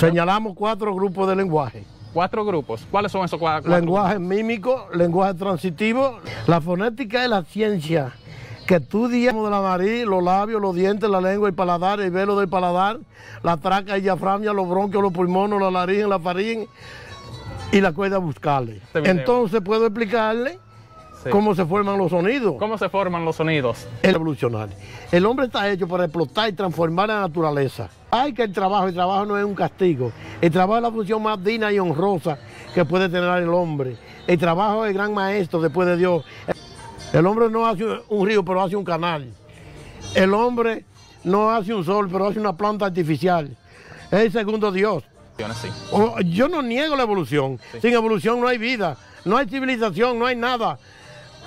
Señalamos cuatro grupos de lenguaje. Cuatro grupos. ¿Cuáles son esos cuatro? Lenguaje mímico, lenguaje transitivo. La fonética es la ciencia que estudia de la nariz, los labios, los dientes, la lengua, el paladar, el velo del paladar, la traca, el diafragma, los bronquios, los pulmones, la nariz, la farín, y la cuerda buscarle. Este Entonces puedo explicarle cómo se forman los sonidos. Cómo se forman los sonidos. El evolucionar. El hombre está hecho para explotar y transformar la naturaleza. Hay que el trabajo, el trabajo no es un castigo. El trabajo es la función más digna y honrosa que puede tener el hombre. El trabajo es el gran maestro después de Dios. El hombre no hace un río, pero hace un canal. El hombre no hace un sol, pero hace una planta artificial. Es el segundo Dios. Oh, yo no niego la evolución. Sin evolución no hay vida, no hay civilización, no hay nada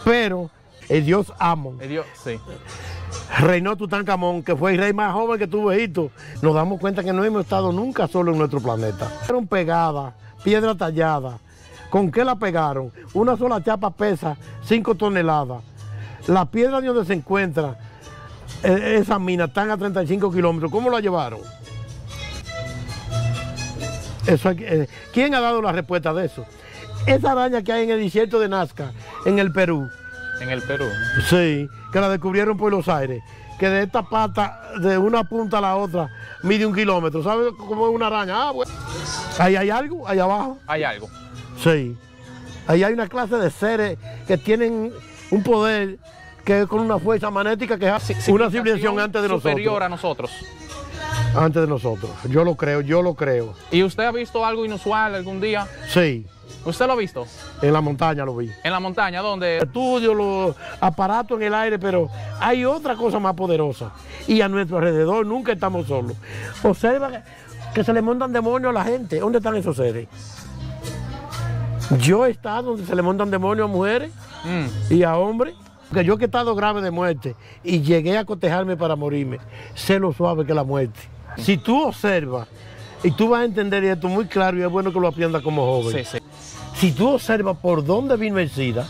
pero el dios amo, El dios, sí. Reinó Tutankamón, que fue el rey más joven que tuvo Egipto. Nos damos cuenta que no hemos estado nunca solo en nuestro planeta. Fueron pegadas, piedra tallada. ¿Con qué la pegaron? Una sola chapa pesa 5 toneladas. La piedra de donde se encuentra eh, esa mina están a 35 kilómetros. ¿Cómo la llevaron? Eso eh, ¿Quién ha dado la respuesta de eso? esa araña que hay en el desierto de Nazca, en el Perú. En el Perú. Sí, que la descubrieron por los aires. Que de esta pata, de una punta a la otra, mide un kilómetro. ¿Sabes cómo es una araña? Ah, Ahí hay algo, ahí abajo. Hay algo. Sí. Ahí hay una clase de seres que tienen un poder que es con una fuerza magnética que es una civilización antes de nosotros. Superior a nosotros. Antes de nosotros. Yo lo creo, yo lo creo. ¿Y usted ha visto algo inusual algún día? Sí. ¿Usted lo ha visto? En la montaña lo vi. ¿En la montaña? ¿Dónde? estudio, los aparatos en el aire, pero hay otra cosa más poderosa. Y a nuestro alrededor nunca estamos solos. Observa que, se le montan demonios a la gente. ¿Dónde están esos seres? Yo he estado donde se le montan demonios a mujeres mm. y a hombres. Porque yo que he estado grave de muerte y llegué a cotejarme para morirme, sé lo suave que la muerte. Si tú observas y tú vas a entender esto muy claro y es bueno que lo aprendas como joven. Sí, sí. Si tú observas por dónde vino el SIDA,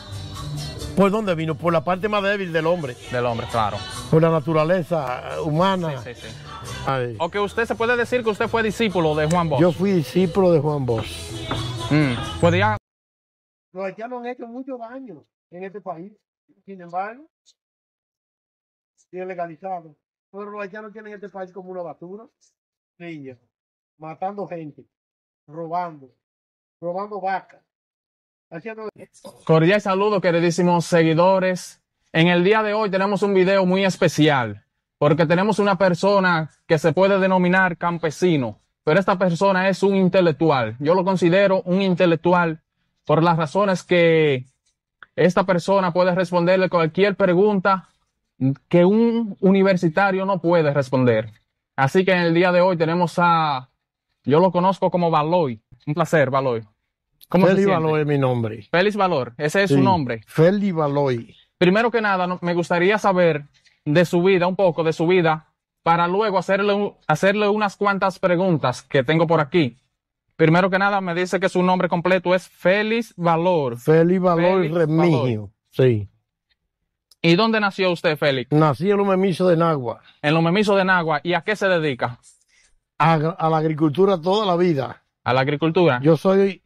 ¿por dónde vino? Por la parte más débil del hombre. Del hombre, claro. Por la naturaleza eh, humana. Sí, sí, O que usted se puede decir que usted fue discípulo de Juan Bosch. Yo fui discípulo de Juan Bosch. Mm, pues los haitianos han hecho mucho daño en este país. Sin embargo, tiene legalizado. Pero los haitianos tienen este país como una basura. Niña, matando gente, robando, robando vacas, Cordial saludo, queridísimos seguidores. En el día de hoy tenemos un video muy especial porque tenemos una persona que se puede denominar campesino, pero esta persona es un intelectual. Yo lo considero un intelectual por las razones que esta persona puede responderle cualquier pregunta que un universitario no puede responder. Así que en el día de hoy tenemos a, yo lo conozco como Baloy Un placer, Baloy ¿Cómo Feli es mi nombre. Félix Valor, ese es su nombre. Feliz Valor. Primero que nada, me gustaría saber de su vida, un poco de su vida, para luego hacerle, hacerle unas cuantas preguntas que tengo por aquí. Primero que nada, me dice que su nombre completo es Félix Valor. Feliz Valor Remigio, sí. ¿Y dónde nació usted, Félix? Nací en los Memisos de Nagua. En los Memisos de Nagua. ¿Y a qué se dedica? a la agricultura toda la vida. ¿A la agricultura? Yo soy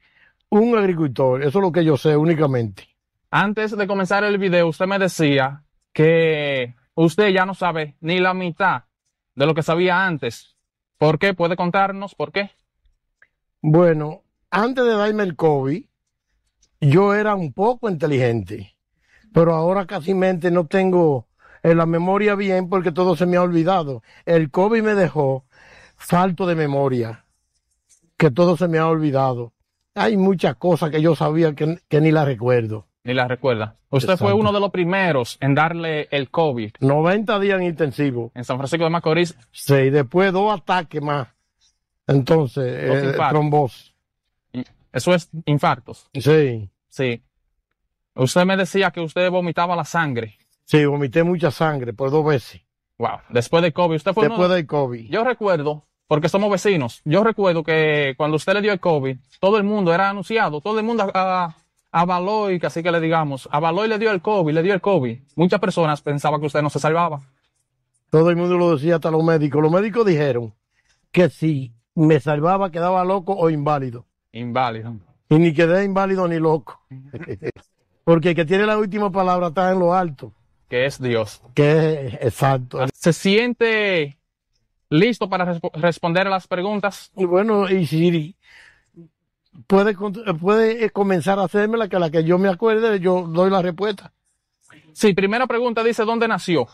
un agricultor. Eso es lo que yo sé únicamente. Antes de comenzar el video, usted me decía que usted ya no sabe ni la mitad de lo que sabía antes. ¿Por qué? ¿Puede contarnos por qué? Bueno, antes de darme el COVID, yo era un poco inteligente, pero ahora casi mente no tengo en la memoria bien porque todo se me ha olvidado. El COVID me dejó falto de memoria, que todo se me ha olvidado hay muchas cosas que yo sabía que, ni las recuerdo. Ni las recuerda. Usted fue uno de los primeros en darle el COVID. 90 días en intensivo. En San Francisco de Macorís. Sí, después dos ataques más. Entonces, eh, trombosis. Eso es infartos. Sí. Sí. Usted me decía que usted vomitaba la sangre. Sí, vomité mucha sangre por dos veces. Wow. Después del COVID. Usted fue Después del COVID. Yo recuerdo porque somos vecinos. Yo recuerdo que cuando usted le dio el COVID, todo el mundo era anunciado, todo el mundo avaló y que así que le digamos, avaló y le dio el COVID, le dio el COVID. Muchas personas pensaban que usted no se salvaba. Todo el mundo lo decía hasta los médicos. Los médicos dijeron que si me salvaba quedaba loco o inválido. Inválido. Y ni quedé inválido ni loco. Porque el que tiene la última palabra está en lo alto. Que es Dios. Que es exacto. Se siente ¿Listo para responder a las preguntas? Bueno, y si puede, puede eh, comenzar a hacerme la que, la que yo me acuerde, yo doy la respuesta. Sí, primera pregunta dice, ¿dónde nació?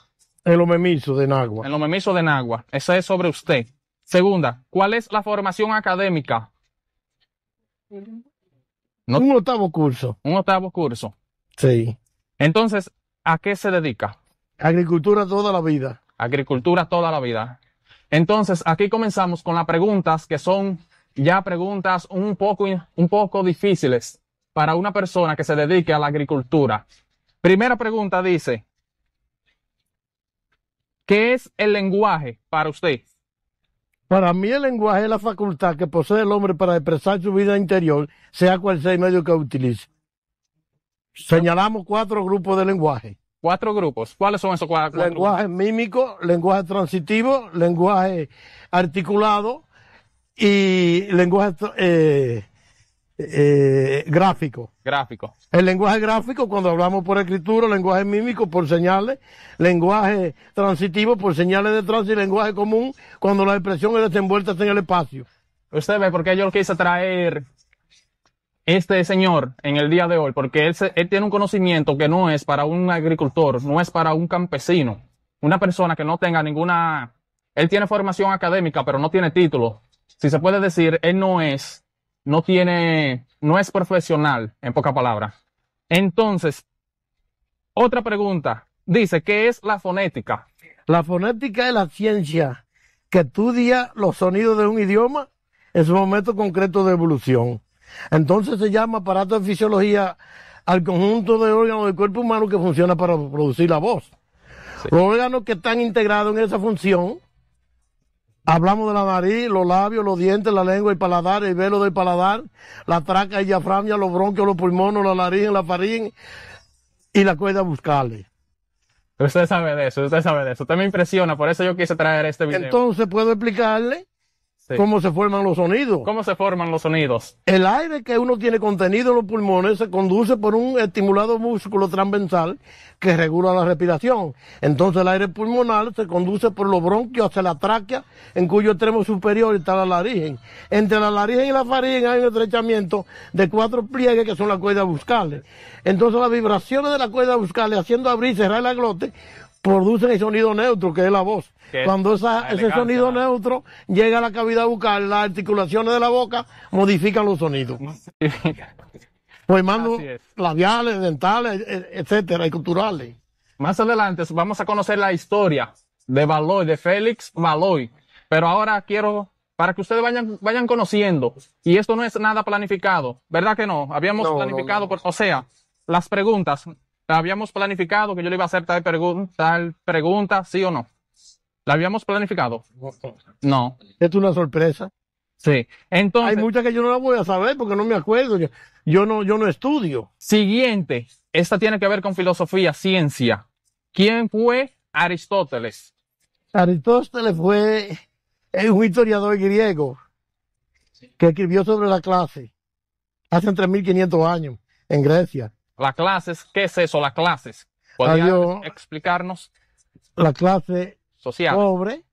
En los memisos de Nagua. En los de Nagua. Esa es sobre usted. Segunda, ¿cuál es la formación académica? No, un octavo curso. Un octavo curso. Sí. Entonces, ¿a qué se dedica? Agricultura toda la vida. Agricultura toda la vida. Entonces, aquí comenzamos con las preguntas que son ya preguntas un poco, un poco difíciles para una persona que se dedique a la agricultura. Primera pregunta dice, ¿qué es el lenguaje para usted? Para mí el lenguaje es la facultad que posee el hombre para expresar su vida interior, sea cual sea el medio que utilice. Señalamos cuatro grupos de lenguaje. Cuatro grupos. ¿Cuáles son esos cuatro? grupos? Lenguaje mímico, lenguaje transitivo, lenguaje articulado y lenguaje eh, eh, gráfico. Gráfico. El lenguaje gráfico cuando hablamos por escritura, lenguaje mímico por señales, lenguaje transitivo por señales de tránsito y lenguaje común cuando la expresión es desenvuelta en el espacio. Usted ve por qué yo quise traer este señor en el día de hoy, porque él, él, tiene un conocimiento que no es para un agricultor, no es para un campesino, una persona que no tenga ninguna, él tiene formación académica, pero no tiene título. Si se puede decir, él no es, no tiene, no es profesional, en pocas palabras. Entonces, otra pregunta. Dice, ¿qué es la fonética? La fonética es la ciencia que estudia los sonidos de un idioma en su momento concreto de evolución. Entonces se llama aparato de fisiología al conjunto de órganos del cuerpo humano que funciona para producir la voz. Los órganos que están integrados en esa función, hablamos de la nariz, los labios, los dientes, la lengua, el paladar, el velo del paladar, la traca, el diafragma, los bronquios, los pulmones, la nariz, la faringe y la cuerda buscarle. Usted sabe de eso, usted sabe de eso. Usted me impresiona, por eso yo quise traer este video. Entonces puedo explicarle ¿Cómo se forman los sonidos? ¿Cómo se forman los sonidos? El aire que uno tiene contenido en los pulmones se conduce por un estimulado músculo transversal que regula la respiración. Entonces el aire pulmonar se conduce por los bronquios hacia la tráquea, en cuyo extremo superior está la laringe. Entre la laringe y la faringe hay un estrechamiento de cuatro pliegues que son las cuerdas buscales. Entonces las vibraciones de las cuerdas buscales haciendo abrir y cerrar la glote Producen el sonido neutro, que es la voz. Cuando ese sonido neutro llega a la cavidad bucal, las articulaciones de la boca modifican los sonidos. Formando pues labiales, dentales, e, etcétera, y culturales. Más adelante vamos a conocer la historia de Valoy, de Félix Valoy. Pero ahora quiero para que ustedes vayan, vayan conociendo. Y esto no es nada planificado, ¿verdad que no? Habíamos planificado, Por, o sea, las preguntas habíamos planificado que yo le iba a hacer tal, pregunta, sí o no. ¿La habíamos planificado? No. Es una sorpresa. Sí. Entonces. Hay muchas que yo no la voy a saber porque no me acuerdo. Yo, no, yo no estudio. Siguiente. Esta tiene que ver con filosofía, ciencia. ¿Quién fue Aristóteles? Aristóteles fue un historiador griego que escribió sobre la clase hace 3.500 años en Grecia. Las clases, ¿qué es eso? Las clases. podría explicarnos? La clase social. pobre,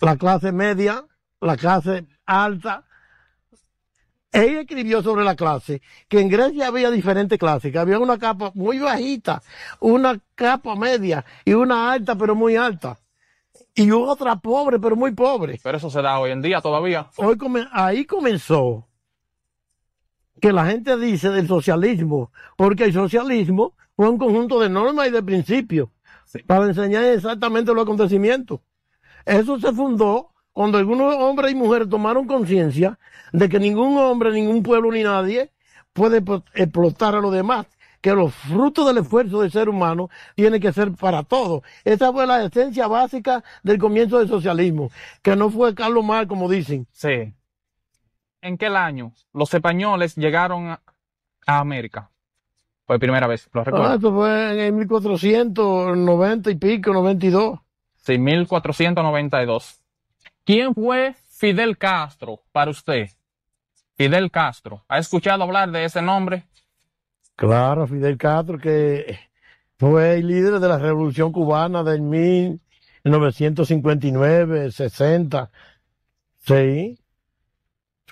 la clase media, la clase alta. Él escribió sobre la clase, que en Grecia había diferentes clases, que había una capa muy bajita, una capa media y una alta pero muy alta. Y otra pobre pero muy pobre. Pero eso se da hoy en día todavía. Hoy ahí comenzó que la gente dice del socialismo, porque el socialismo fue un conjunto de normas y de principios para enseñar exactamente los acontecimientos. Eso se fundó cuando algunos hombres y mujeres tomaron conciencia de que ningún hombre, ningún pueblo ni nadie puede explotar a los demás, que los frutos del esfuerzo del ser humano tienen que ser para todos. Esa fue la esencia básica del comienzo del socialismo, que no fue Carlos Marx, como dicen. Sí en qué año los españoles llegaron a, América? Fue primera vez, lo recuerdo. Ah, esto fue en 1490 y pico, 92. Sí, 1492. ¿Quién fue Fidel Castro para usted? Fidel Castro. ¿Ha escuchado hablar de ese nombre? Claro, Fidel Castro, que fue el líder de la revolución cubana del 1959, 60. Sí.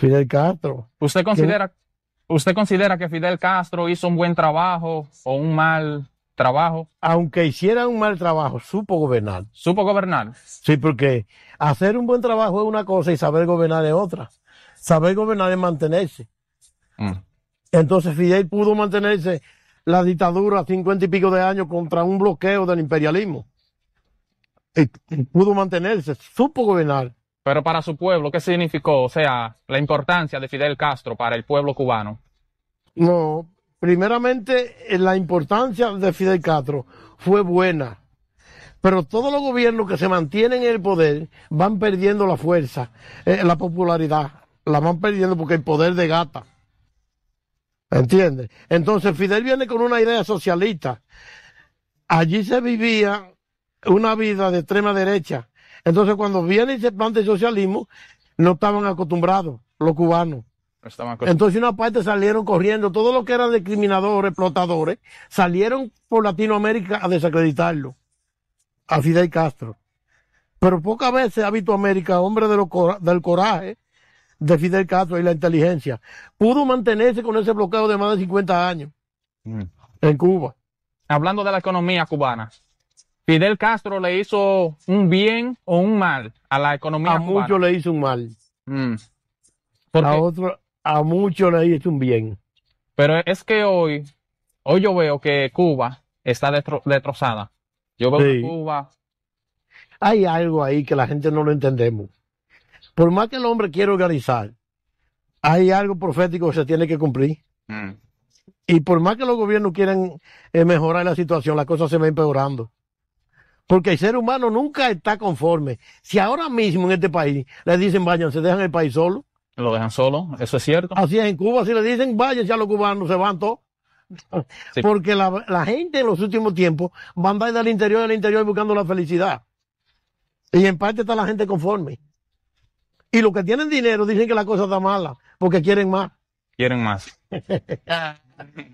Fidel Castro. ¿Usted considera, ¿Usted considera que Fidel Castro hizo un buen trabajo o un mal trabajo? Aunque hiciera un mal trabajo, supo gobernar. Supo gobernar. Sí, porque hacer un buen trabajo es una cosa y saber gobernar es otra. Saber gobernar es mantenerse. Mm. Entonces Fidel pudo mantenerse la dictadura cincuenta y pico de años contra un bloqueo del imperialismo. pudo mantenerse, supo gobernar. Pero para su pueblo, ¿qué significó? O sea, la importancia de Fidel Castro para el pueblo cubano. No, primeramente eh, la importancia de Fidel Castro fue buena, pero todos los gobiernos que se mantienen en el poder van perdiendo la fuerza, eh, la popularidad, la van perdiendo porque el poder de gata. ¿Entiendes? Entonces Fidel viene con una idea socialista. Allí se vivía una vida de extrema derecha entonces, cuando viene ese plan socialismo, no estaban acostumbrados los cubanos. Entonces, una parte salieron corriendo. Todos los que eran discriminadores, explotadores, salieron por Latinoamérica a desacreditarlo. A Fidel Castro. Pero pocas veces ha visto América hombre de lo, del coraje de Fidel Castro y la inteligencia. Pudo mantenerse con ese bloqueo de más de 50 años mm. en Cuba. Hablando de la economía cubana, Fidel Castro le hizo un bien o un mal a la economía. A muchos le hizo un mal. Mm. A a muchos le hizo un bien. Pero es que hoy, hoy yo veo que Cuba está destrozada. Yo veo que Cuba. Hay algo ahí que la gente no lo entendemos. Por más que el hombre quiera organizar, hay algo profético que se tiene que cumplir. Mm. Y por más que los gobiernos quieran eh, mejorar la situación, la cosa se va empeorando porque el ser humano nunca está conforme. Si ahora mismo en este país le dicen vayan, se dejan el país solo. Lo dejan solo, eso es cierto. Así es, en Cuba si le dicen vayan, ya los cubanos se van todos. Porque la, gente en los últimos tiempos va a andar del interior del interior buscando la felicidad. Y en parte está la gente conforme. Y los que tienen dinero dicen que la cosa está mala, porque quieren más. Quieren más.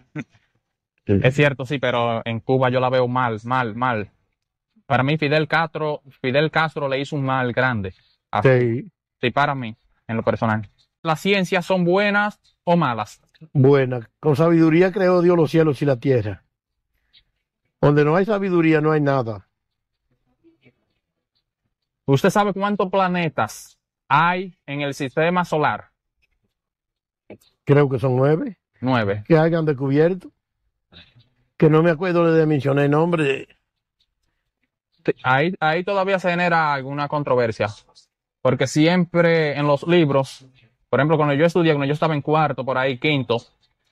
es cierto, sí, pero en Cuba yo la veo mal, mal, mal para mí Fidel Castro, Fidel Castro le hizo un mal grande. Ah, sí. sí, para mí, en lo personal. ¿Las ciencias son buenas o malas? Buenas. Con sabiduría creó Dios los cielos y la tierra. Donde no hay sabiduría no hay nada. ¿Usted sabe cuántos planetas hay en el sistema solar? Creo que son nueve. Nueve. Que hayan descubierto. Que no me acuerdo, de mencionar el nombre ahí, todavía se genera alguna controversia, porque siempre en los libros, por ejemplo, cuando yo estudié, cuando yo estaba en cuarto, por ahí quinto,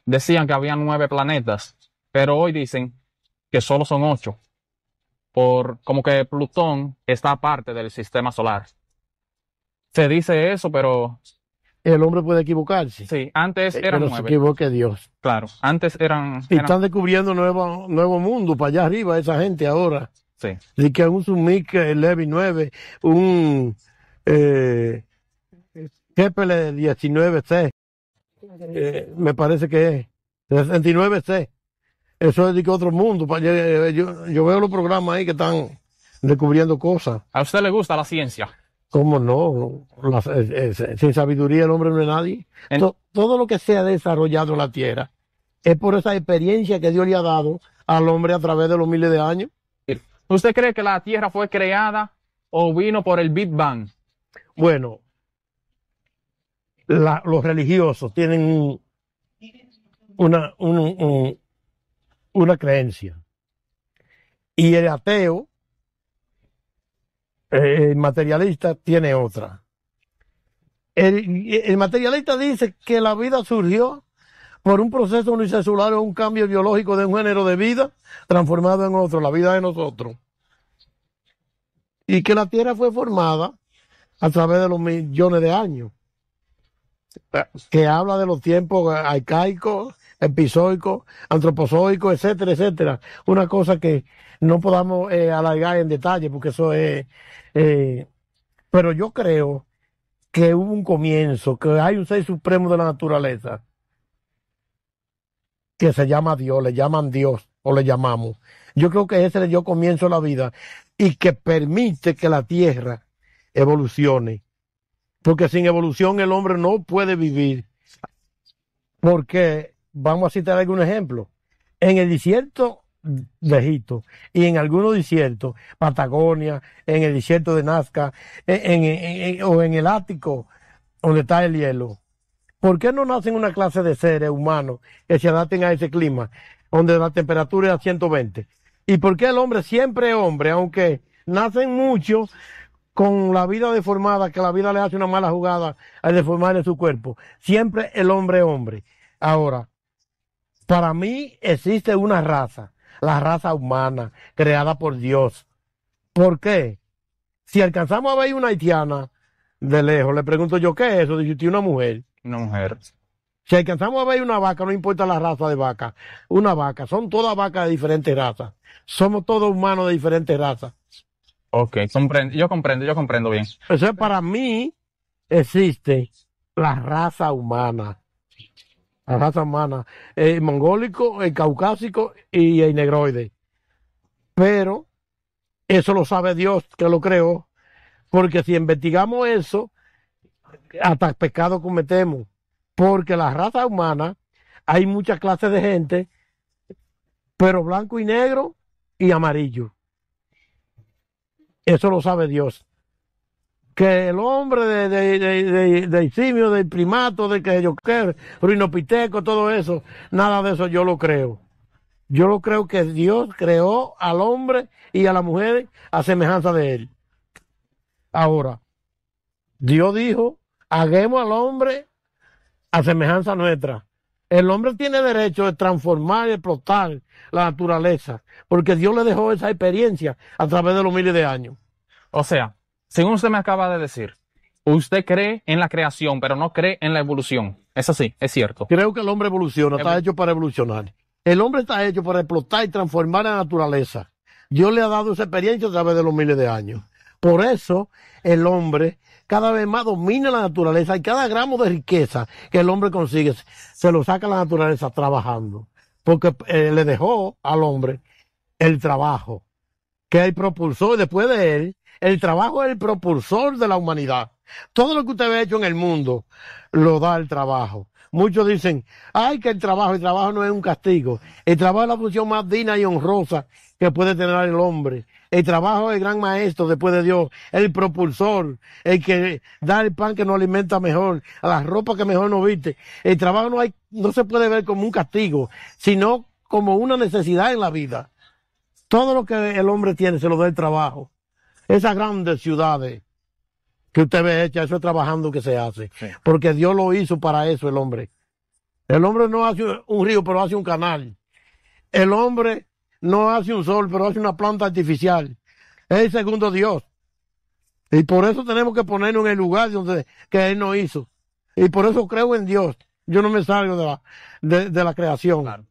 decían que había nueve planetas, pero hoy dicen que solo son ocho, por como que Plutón está parte del sistema solar. Se dice eso, pero el hombre puede equivocarse. Sí, antes eh, eran Pero nueve. se equivoque Dios. Claro, antes eran... Y están descubriendo nuevo, nuevo mundo para allá arriba, esa gente ahora. Sí. que un levi 9, un eh, 19C, eh, me parece que es 69C. Eso es de otro mundo. Yo, yo, veo los programas ahí que están descubriendo cosas. ¿A usted le gusta la ciencia? ¿Cómo no? Eh, eh, sin sabiduría el hombre no es nadie. todo lo que se ha desarrollado en la tierra es por esa experiencia que Dios le ha dado al hombre a través de los miles de años. ¿Usted cree que la Tierra fue creada o vino por el Big Bang? Bueno, los religiosos tienen una, una creencia. Y el ateo, eh, el materialista, tiene otra. el materialista dice que la vida surgió por un proceso unicelular o un cambio biológico de un género de vida transformado en otro, la vida de nosotros. Y que la Tierra fue formada a través de los millones de años. Que habla de los tiempos arcaicos, episoicos, antropozoicos, etcétera, etcétera. Una cosa que no podamos eh, alargar en detalle porque eso es... Eh, pero yo creo que hubo un comienzo, que hay un ser supremo de la naturaleza que se llama Dios, le llaman Dios o le llamamos. Yo creo que ese le dio comienzo a la vida y que permite que la tierra evolucione. Porque sin evolución el hombre no puede vivir. Porque, vamos a citar algún ejemplo, en el desierto de Egipto y en algunos desiertos, Patagonia, en el desierto de Nazca, en, o en el Ático, donde está el hielo, ¿Por qué no nacen una clase de seres humanos que se adapten a ese clima, donde la temperatura es a 120? ¿Y por qué el hombre siempre es hombre, aunque nacen muchos con la vida deformada, que la vida le hace una mala jugada al deformar en su cuerpo? Siempre el hombre es hombre. Ahora, para mí existe una raza, la raza humana, creada por Dios. ¿Por qué? Si alcanzamos a ver una haitiana, de lejos, le pregunto yo, ¿qué es eso? Dice, una mujer. Una mujer. Si alcanzamos a ver una vaca, no importa la raza de vaca, una vaca, son todas vacas de diferentes razas. Somos todos humanos de diferentes razas. Ok, yo comprendo, yo comprendo bien. para mí existe la raza humana. La raza humana, el eh, mongólico, el caucásico y el negroide. Pero eso lo sabe Dios que lo creó porque si investigamos eso, hasta pecado cometemos. Porque la raza humana, hay muchas clases de gente, pero blanco y negro y amarillo. Eso lo sabe Dios. Que el hombre de, de, de, del simio, del primato, de que yo ruino ruinopiteco, todo eso, nada de eso yo lo creo. Yo lo creo que Dios creó al hombre y a la mujer a semejanza de él. Ahora, Dios dijo, hagamos al hombre a semejanza nuestra. El hombre tiene derecho de transformar y explotar la naturaleza, porque Dios le dejó esa experiencia a través de los miles de años. O sea, según usted me acaba de decir, usted cree en la creación, pero no cree en la evolución. Es así, es cierto. Creo que el hombre evoluciona, está em- hecho para evolucionar. El hombre está hecho para explotar y transformar la naturaleza. Dios le ha dado esa experiencia a través de los miles de años. Por eso el hombre cada vez más domina la naturaleza y cada gramo de riqueza que el hombre consigue se lo saca la naturaleza trabajando, porque eh, le dejó al hombre el trabajo, que el propulsor, después de él, el trabajo es el propulsor de la humanidad. Todo lo que usted ha hecho en el mundo lo da el trabajo. Muchos dicen, ay, que el trabajo, el trabajo no es un castigo. El trabajo es la función más digna y honrosa que puede tener el hombre el trabajo el gran maestro después de Dios, el propulsor, el que da el pan que nos alimenta mejor, a la ropa que mejor nos viste. El trabajo no hay, no se puede ver como un castigo, sino como una necesidad en la vida. Todo lo que el hombre tiene se lo da el trabajo. Esas grandes ciudades que usted ve hechas. eso es trabajando que se hace. Porque Dios lo hizo para eso el hombre. El hombre no hace un río, pero hace un canal. El hombre no hace un sol, pero hace una planta artificial. Es el segundo Dios. Y por eso tenemos que ponernos en el lugar donde, que Él nos hizo. Y por eso creo en Dios. Yo no me salgo de la, de, la creación.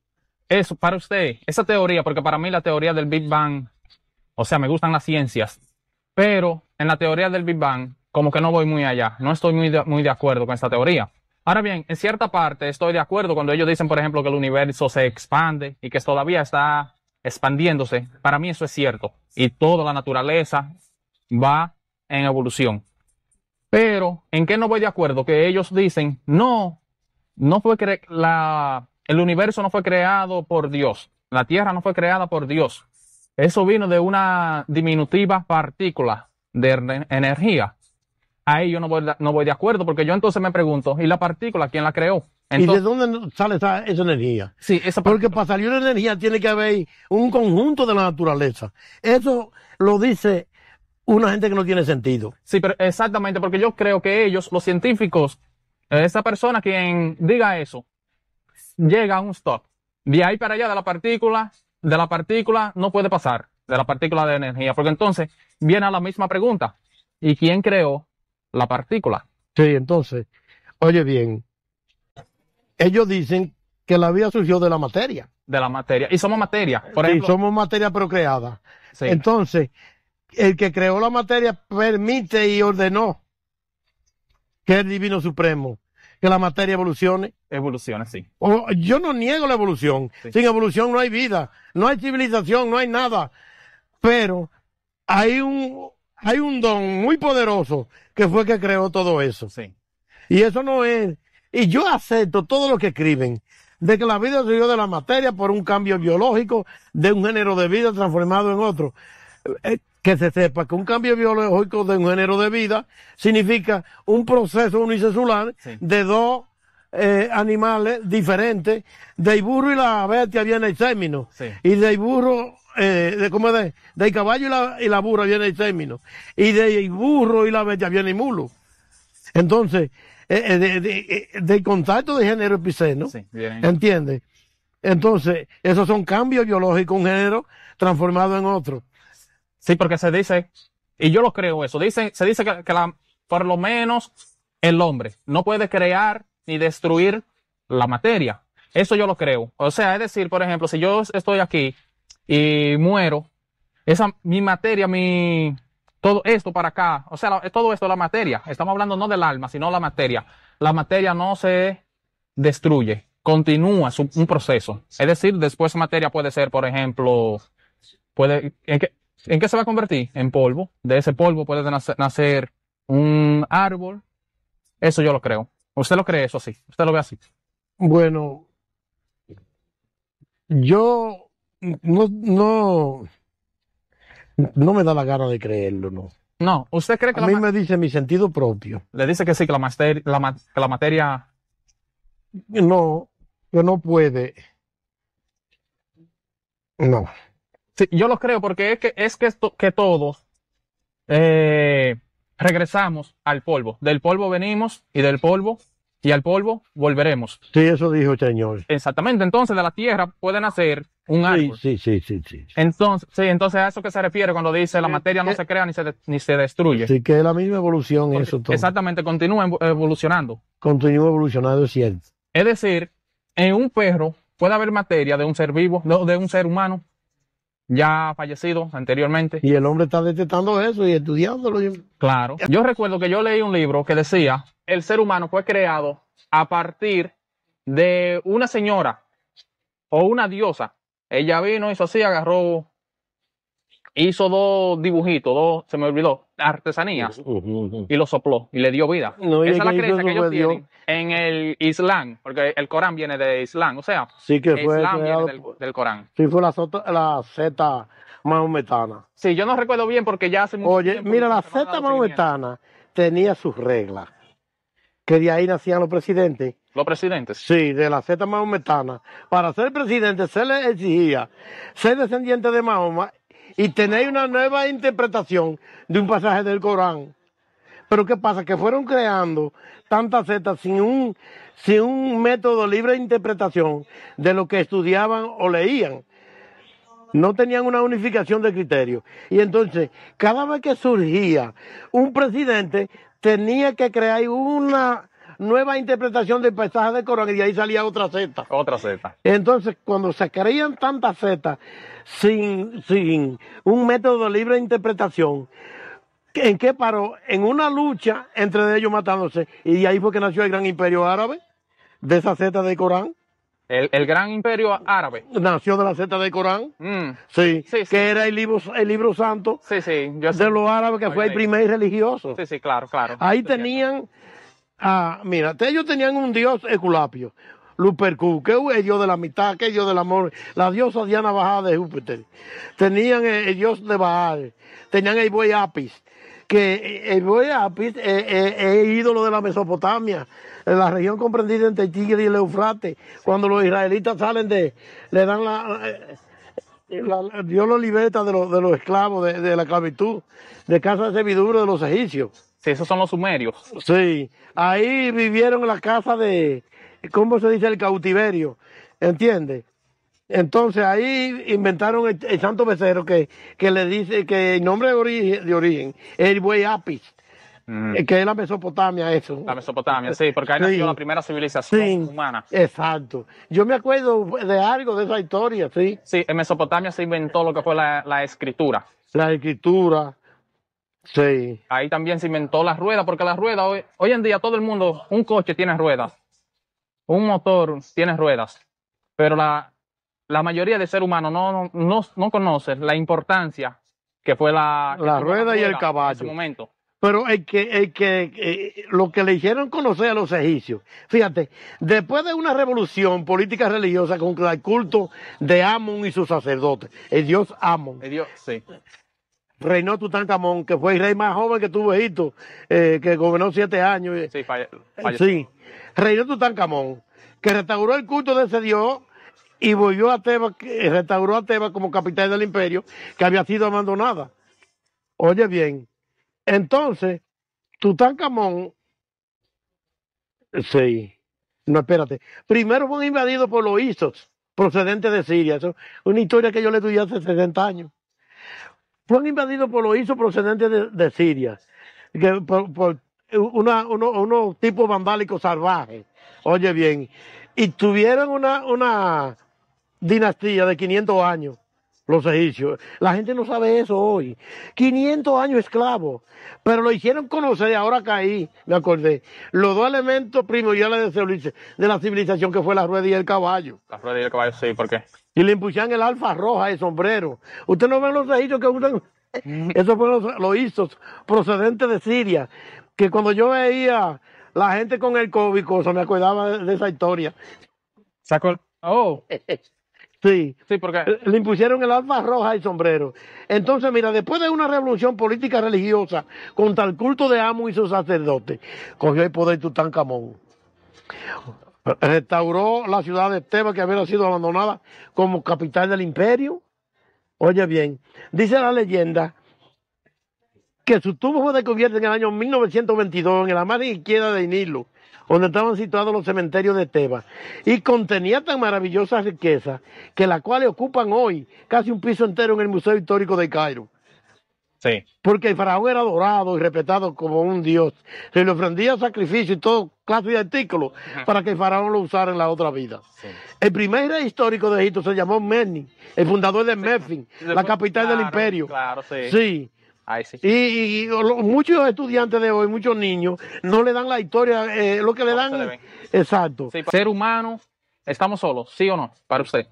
Eso, para usted, esa teoría, porque para mí la teoría del Big Bang, o sea, me gustan las ciencias, pero en la teoría del Big Bang, como que no voy muy allá. No estoy muy muy de acuerdo con esta teoría. Ahora bien, en cierta parte estoy de acuerdo cuando ellos dicen, por ejemplo, que el universo se expande y que todavía está expandiéndose, para mí eso es cierto. Y toda la naturaleza va en evolución. Pero, ¿en qué no voy de acuerdo? Que ellos dicen, no, no fue la, el universo no fue creado por Dios, la Tierra no fue creada por Dios. Eso vino de una diminutiva partícula de energía. Ahí yo no voy, no voy de acuerdo porque yo entonces me pregunto, ¿y la partícula quién la creó? ¿Y de dónde sale esa, energía? Sí, esa Porque para salir una energía tiene que haber un conjunto de la naturaleza. Eso lo dice una gente que no tiene sentido. Sí, pero exactamente, porque yo creo que ellos, los científicos, esa persona quien diga eso, llega a un stop. De ahí para allá, de la partícula, de la partícula no puede pasar, de la partícula de energía, porque entonces viene a la misma pregunta. ¿Y quién creó la partícula? Sí, entonces, oye bien, ellos dicen que la vida surgió de la materia. De la materia. Y somos materia, por ejemplo. somos materia procreada. Sí. Entonces, el que creó la materia permite y ordenó que el Divino Supremo, que la materia evolucione. Evoluciona, sí. yo no niego la evolución. Sin evolución no hay vida, no hay civilización, no hay nada. Pero hay un, hay un don muy poderoso que fue que creó todo eso. Sí. Y eso no es y yo acepto todo lo que escriben, de que la vida se de la materia por un cambio biológico de un género de vida transformado en otro. Eh, que se sepa que un cambio biológico de un género de vida significa un proceso unicesular de dos eh, animales diferentes. de burro y la bestia viene el término. Y de burro, eh, de, ¿cómo es? de caballo y la, y la burra viene el término. Y de burro y la bestia viene el mulo. Entonces, eh, eh, eh, del contacto de género epiceno. Sí, ¿Entiendes? Entonces, esos son cambios biológicos, un género transformado en otro. Sí, porque se dice, y yo lo creo eso, dice se dice que, que la, por lo menos el hombre no puede crear ni destruir la materia. Eso yo lo creo. O sea, es decir, por ejemplo, si yo estoy aquí y muero, esa mi materia, mi, todo esto para acá, o sea, todo esto la materia. Estamos hablando no del alma, sino la materia. La materia no se destruye, continúa su, un proceso. Es decir, después materia puede ser, por ejemplo, puede, ¿en qué, ¿en qué se va a convertir? En polvo. De ese polvo puede nacer, un árbol. Eso yo lo creo. ¿Usted lo cree eso así? ¿Usted lo ve así? Bueno, yo no, no, no me da la gana de creerlo, ¿no? No, ¿usted cree que... la A mí me dice mi sentido propio. Le dice que sí, que la, la, materia... No, que no puede. No. Sí, yo lo creo porque es que, es que, esto, que todos eh, regresamos al polvo. Del polvo venimos y del polvo y al polvo volveremos. Sí, eso dijo el Señor. Exactamente, entonces de la tierra puede nacer un árbol. Sí, sí, sí, sí. Entonces, sí, entonces a eso que se refiere cuando dice la eh, materia no eh. se crea ni se, ni se destruye. Sí, que es la misma evolución eso todo. Exactamente, continúa evolucionando. Continúa evolucionando, es cierto. Es decir, en un perro puede haber materia de un ser vivo, de un ser humano, ya fallecido anteriormente. Y el hombre está detectando eso y estudiándolo. Claro. Yo recuerdo que yo leí un libro que decía, el ser humano fue creado a partir de una señora o una diosa. Ella vino, hizo así, agarró, hizo dos dibujitos, dos, se me olvidó, artesanía y lo sopló y le dio vida. Esa es la creencia que ellos tienen en el Islam, porque el Corán viene de Islam, o sea, sí que Islam del, Corán. Sí, fue la, Zeta Z si Sí, yo no recuerdo bien porque ya hace mucho Oye, mira, la Z Mahometana tenía sus reglas, que de ahí nacían los presidentes. ¿Los presidentes? Sí, de la Z Mahometana Para ser presidente se le exigía ser descendiente de Mahoma y tenéis una nueva interpretación de un pasaje del Corán. Pero ¿qué pasa? Que fueron creando tantas setas sin un, sin un método libre de interpretación de lo que estudiaban o leían. No tenían una unificación de criterios. Y entonces, cada vez que surgía un presidente, tenía que crear una nueva interpretación del paisaje de Corán y de ahí salía otra seta, Otra Z. Entonces, cuando se creían tantas setas sin, sin un método libre de interpretación, ¿en qué paró? En una lucha entre ellos matándose. Y de ahí fue que nació el gran imperio árabe, de esa seta de Corán. El, gran imperio árabe. Nació de la Z del Corán. Mm. Sí, Que era el libro, el libro santo sí, de los árabes, que fue el primer religioso. Sí, sí, claro, claro. Ahí tenían Ah, mira, ellos tenían un dios Eculapio, Lupercu, que es el dios de la mitad, que es el dios del amor, la diosa Diana Bajada de Júpiter. Tenían el, dios de Baal, tenían el buey Apis, que eh, el buey Apis eh, eh, es, ídolo de la Mesopotamia, en la región comprendida entre Tigre y el Eufrates. Cuando los israelitas salen de, le dan la... Dios los liberta de, de los esclavos, de, la esclavitud, de casa de servidumbre de los egipcios. Sí, esos son los sumerios. Sí, ahí vivieron la casa de, ¿cómo se dice? El cautiverio, ¿entiendes? Entonces ahí inventaron el, santo becerro que, le dice que el nombre de origen, es el buey Apis, que es la Mesopotamia eso. La Mesopotamia, sí, porque ahí nació la primera civilización humana. Exacto. Yo me acuerdo de algo de esa historia, sí. Sí, en Mesopotamia se inventó lo que fue la escritura. La escritura. Sí. Ahí también se inventó la rueda porque la rueda, hoy, en día todo el mundo, un coche tiene ruedas, un motor tiene ruedas, pero la, la mayoría de ser humano no, no, no la importancia que fue la, rueda y el caballo. En ese momento. Pero el que, que eh, lo que le hicieron conocer a los egipcios, fíjate, después de una revolución política religiosa con el culto de Amon y sus sacerdotes, el dios Amon. El dios, sí. Reinó Tutankamón, que fue el rey más joven que tuvo Egipto, eh, que gobernó siete años. Sí, sí, reinó Tutankamón, que restauró el culto de ese dios y volvió a Tebas, eh, restauró a Tebas como capital del imperio, que había sido abandonada. Oye bien, entonces, Tutankamón, sí, no espérate, primero fue invadido por los isos procedentes de Siria. Eso es una historia que yo le estudié hace 60 años fueron invadidos por los isos procedentes de, Siria, por, unos tipos vandálicos salvajes. Oye bien, y tuvieron una, dinastía de 500 años los egipcios. La gente no sabe eso hoy. 500 años esclavos, pero lo hicieron conocer, ahora caí, me acordé. Los dos elementos primordiales de la civilización que fue la rueda y el caballo. La rueda y el caballo, sí, ¿por qué? Y le impusían el alfa roja y sombrero. Usted no ve los registros que usan. Mm. Eso fue los, hizo procedente procedentes de Siria. Que cuando yo veía la gente con el cóbico, se me acordaba de, esa historia. Sacó Oh. Sí. Sí, Le impusieron el alfa roja y sombrero. Entonces, mira, después de una revolución política religiosa contra el culto de Amo y sus sacerdotes, cogió el poder Tutankamón. Restauró la ciudad de Tebas que había sido abandonada como capital del imperio. Oye bien, dice la leyenda que su tubo fue descubierto en el año 1922 en la margen izquierda de Nilo, donde estaban situados los cementerios de Tebas, y contenía tan maravillosa riqueza que las cuales ocupan hoy casi un piso entero en el Museo Histórico de Cairo. Porque el faraón era adorado y respetado como un dios. Se le ofrendía sacrificio y todo clase de artículos para que el faraón lo usara en la otra vida. El primer rey histórico de Egipto se llamó meni el fundador de sí. la capital del imperio. sí. Y, muchos estudiantes de hoy, muchos niños, no le dan la historia, eh, lo que le dan. exacto. ser humano, estamos solos, ¿sí o no? Para usted.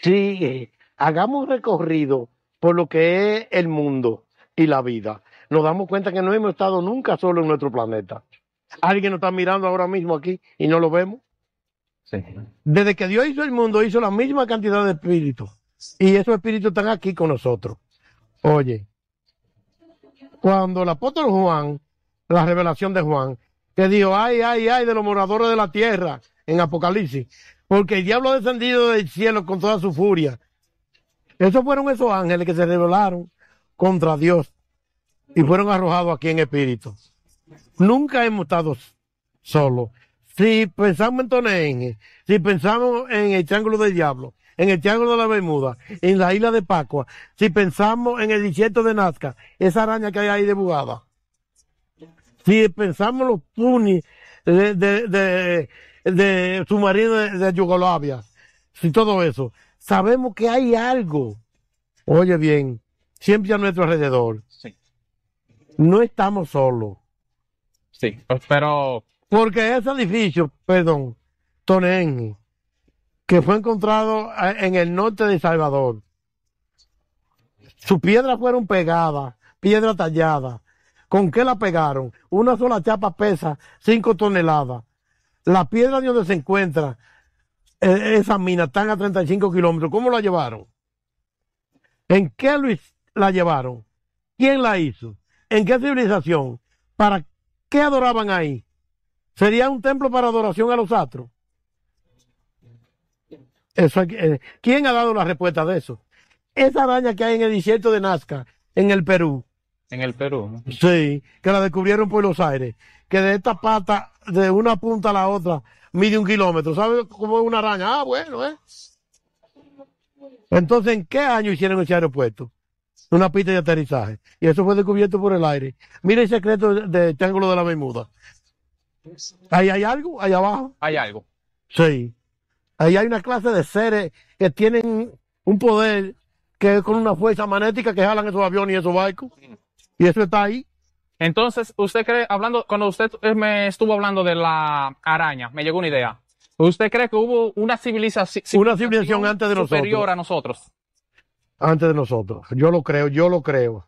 Sí, Hagamos un recorrido por lo que es el mundo y la vida. Nos damos cuenta que no hemos estado nunca solo en nuestro planeta. Alguien nos está mirando ahora mismo aquí y no lo vemos. Desde que Dios hizo el mundo, hizo la misma cantidad de espíritus. Y esos espíritus están aquí con nosotros. Oye, cuando el apóstol Juan, la revelación de Juan, que dijo, ay, ay, ay, de los moradores de la tierra en Apocalipsis, porque el diablo ha descendido del cielo con toda su furia esos fueron esos ángeles que se rebelaron contra Dios y fueron arrojados aquí en espíritu. Nunca hemos estado solos. Si pensamos en Toneen, si pensamos en el Triángulo del Diablo, en el Triángulo de la Bermuda, en la isla de Pascua, si pensamos en el desierto de Nazca, esa araña que hay ahí de Bugada, si pensamos en los punis de, de, de submarinos de Yugoslavia, si todo eso, sabemos que hay algo, oye bien, siempre a nuestro alrededor. Sí. No estamos solos. Sí, pues, pero... Porque ese edificio, perdón, Tonén, que fue encontrado en el norte de Salvador, sus piedras fueron pegadas, piedra tallada. ¿Con qué la pegaron? Una sola chapa pesa 5 toneladas. La piedra de donde se encuentra eh, esas minas están a 35 kilómetros. ¿Cómo la llevaron? ¿En qué Luis la llevaron? ¿Quién la hizo? ¿En qué civilización? ¿Para qué adoraban ahí? ¿Sería un templo para adoración a los astros? Eh, ¿Quién ha dado la respuesta de eso? Esa araña que hay en el desierto de Nazca, en el Perú. En el Perú. Sí, que la descubrieron por los aires. Que de esta pata, de una punta a la otra, mide un kilómetro. ¿Sabe cómo es una araña? Ah, bueno, ¿eh? Entonces, ¿en qué año hicieron ese aeropuerto? Una pista de aterrizaje. Y eso fue descubierto por el aire. Mira el secreto del Triángulo de la Bermuda. Ahí hay algo, ahí abajo. Hay algo. Sí. Ahí hay una clase de seres que tienen un poder que es con una fuerza magnética que jalan esos aviones y esos barcos. Mm. Y eso está ahí. Entonces, usted cree, hablando, cuando usted me estuvo hablando de la araña, me llegó una idea. ¿Usted cree que hubo una civilización, una civilización antes de nosotros? Superior a nosotros. Antes de nosotros. Yo lo creo, yo lo creo.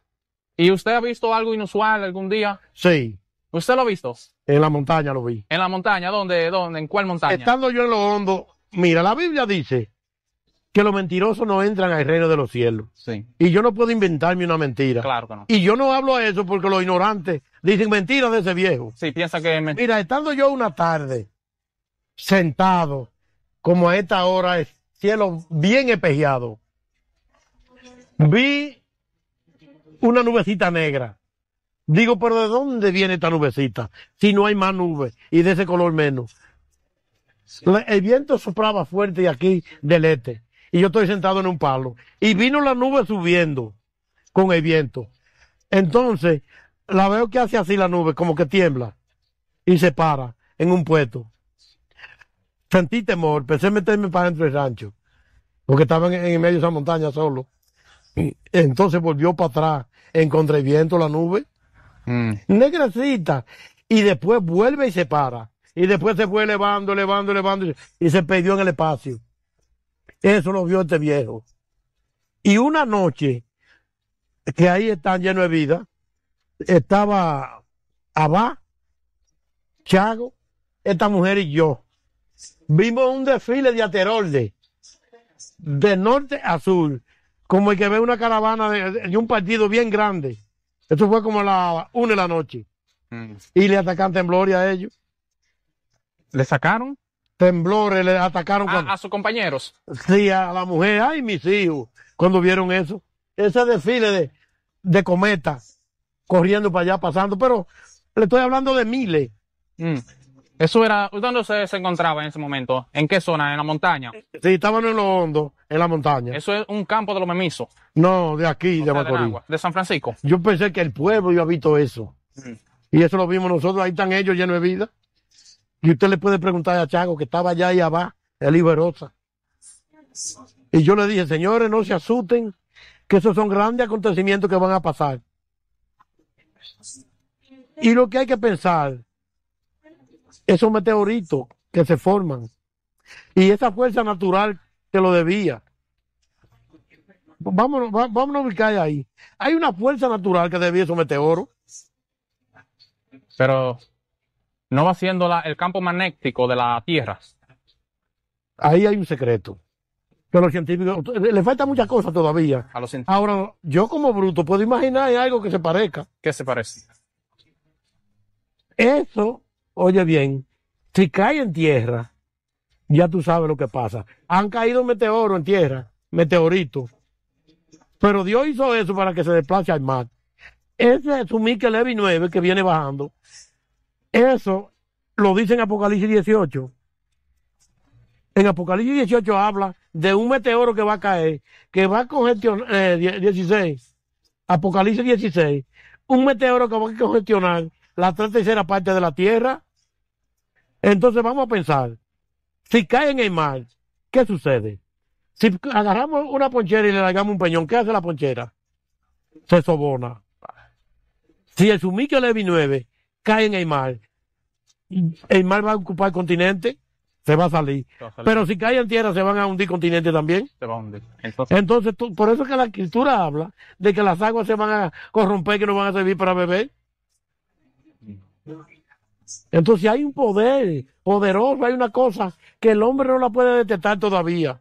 ¿Y usted ha visto algo inusual algún día? Sí. ¿Usted lo ha visto? En la montaña lo vi. ¿En la montaña? ¿Dónde? ¿Dónde? ¿En cuál montaña? Estando yo en lo hondo, mira, la Biblia dice que los mentirosos no entran al reino de los cielos. Y yo no puedo inventarme una mentira. Claro que no. Y yo no hablo a eso porque los ignorantes dicen mentiras de ese viejo. Sí, piensa que... Mira, estando yo una tarde sentado, como a esta hora, el cielo bien espejeado, vi una nubecita negra. Digo, pero ¿de dónde viene esta nubecita? Si no hay más nubes y de ese color menos. El viento soplaba fuerte Y aquí del este y yo estoy sentado en un palo. Y vino la nube subiendo con el viento. Entonces, la veo que hace así la nube, como que tiembla y se para en un puesto. Sentí temor, pensé meterme para dentro del rancho, porque estaba en, medio de esa montaña solo. Entonces volvió para atrás, en viento, la nube, mm. y después vuelve y se para, y después se fue elevando, elevando, elevando, y se perdió en el espacio. Eso lo vio este viejo. Y una noche, que ahí están llenos de vida, estaba Abá, Chago, esta mujer y yo. Vimos un desfile de aterolde, de norte a sur, como el que ve una caravana de, un partido bien grande. eso fue como la una de la noche. Mm. Y le atacan gloria a ellos. ¿Le sacaron? temblores le atacaron. A, sus compañeros. Sí, a la mujer, ay, mis hijos, cuando vieron eso. Ese desfile de, de cometas corriendo para allá, pasando, pero le estoy hablando de miles. Mm. Eso era, ¿dónde se encontraba en ese momento? ¿En qué zona? ¿En la montaña? Sí, estaban en los hondo, en la montaña. ¿Eso es un campo de los memisos? No, de aquí, de Macorís. De, San Francisco? Yo pensé que el pueblo había visto eso. Mm. Y eso lo vimos nosotros, ahí están ellos llenos de vida. Y usted le puede preguntar a Chago, que estaba allá y abajo, el Iberosa. Y yo le dije, señores, no se asusten, que esos son grandes acontecimientos que van a pasar. Y lo que hay que pensar, esos meteoritos que se forman, y esa fuerza natural que lo debía. Vámonos, vámonos a ubicar ahí. Hay una fuerza natural que debía esos meteoros. Pero no va siendo la, el campo magnético de la Tierra. Ahí hay un secreto. Que los científicos, le falta muchas cosas todavía. A los científicos. Ahora, yo como bruto puedo imaginar algo que se parezca. ¿Qué se parece? Eso, oye bien, si cae en tierra, ya tú sabes lo que pasa. Han caído meteoros en tierra, meteoritos. Pero Dios hizo eso para que se desplace al mar. Ese es un Mikel Levy 9 que viene bajando. Eso lo dice en Apocalipsis 18. En Apocalipsis 18 habla de un meteoro que va a caer, que va a congestionar, 16, eh, Apocalipsis 16, un meteoro que va a congestionar la tercera parte de la Tierra. Entonces vamos a pensar, si cae en el mar, ¿qué sucede? Si agarramos una ponchera y le largamos un peñón, ¿qué hace la ponchera? Se sobona. Si el le vi 9 cae en el mar el mar va a ocupar el continente, se va a salir. Pero si cae en tierra, se van a hundir continente también. Se va a hundir. Entonces, por eso es que la escritura habla de que las aguas se van a corromper, que no van a servir para beber. Entonces hay un poder poderoso, hay una cosa que el hombre no la puede detectar todavía.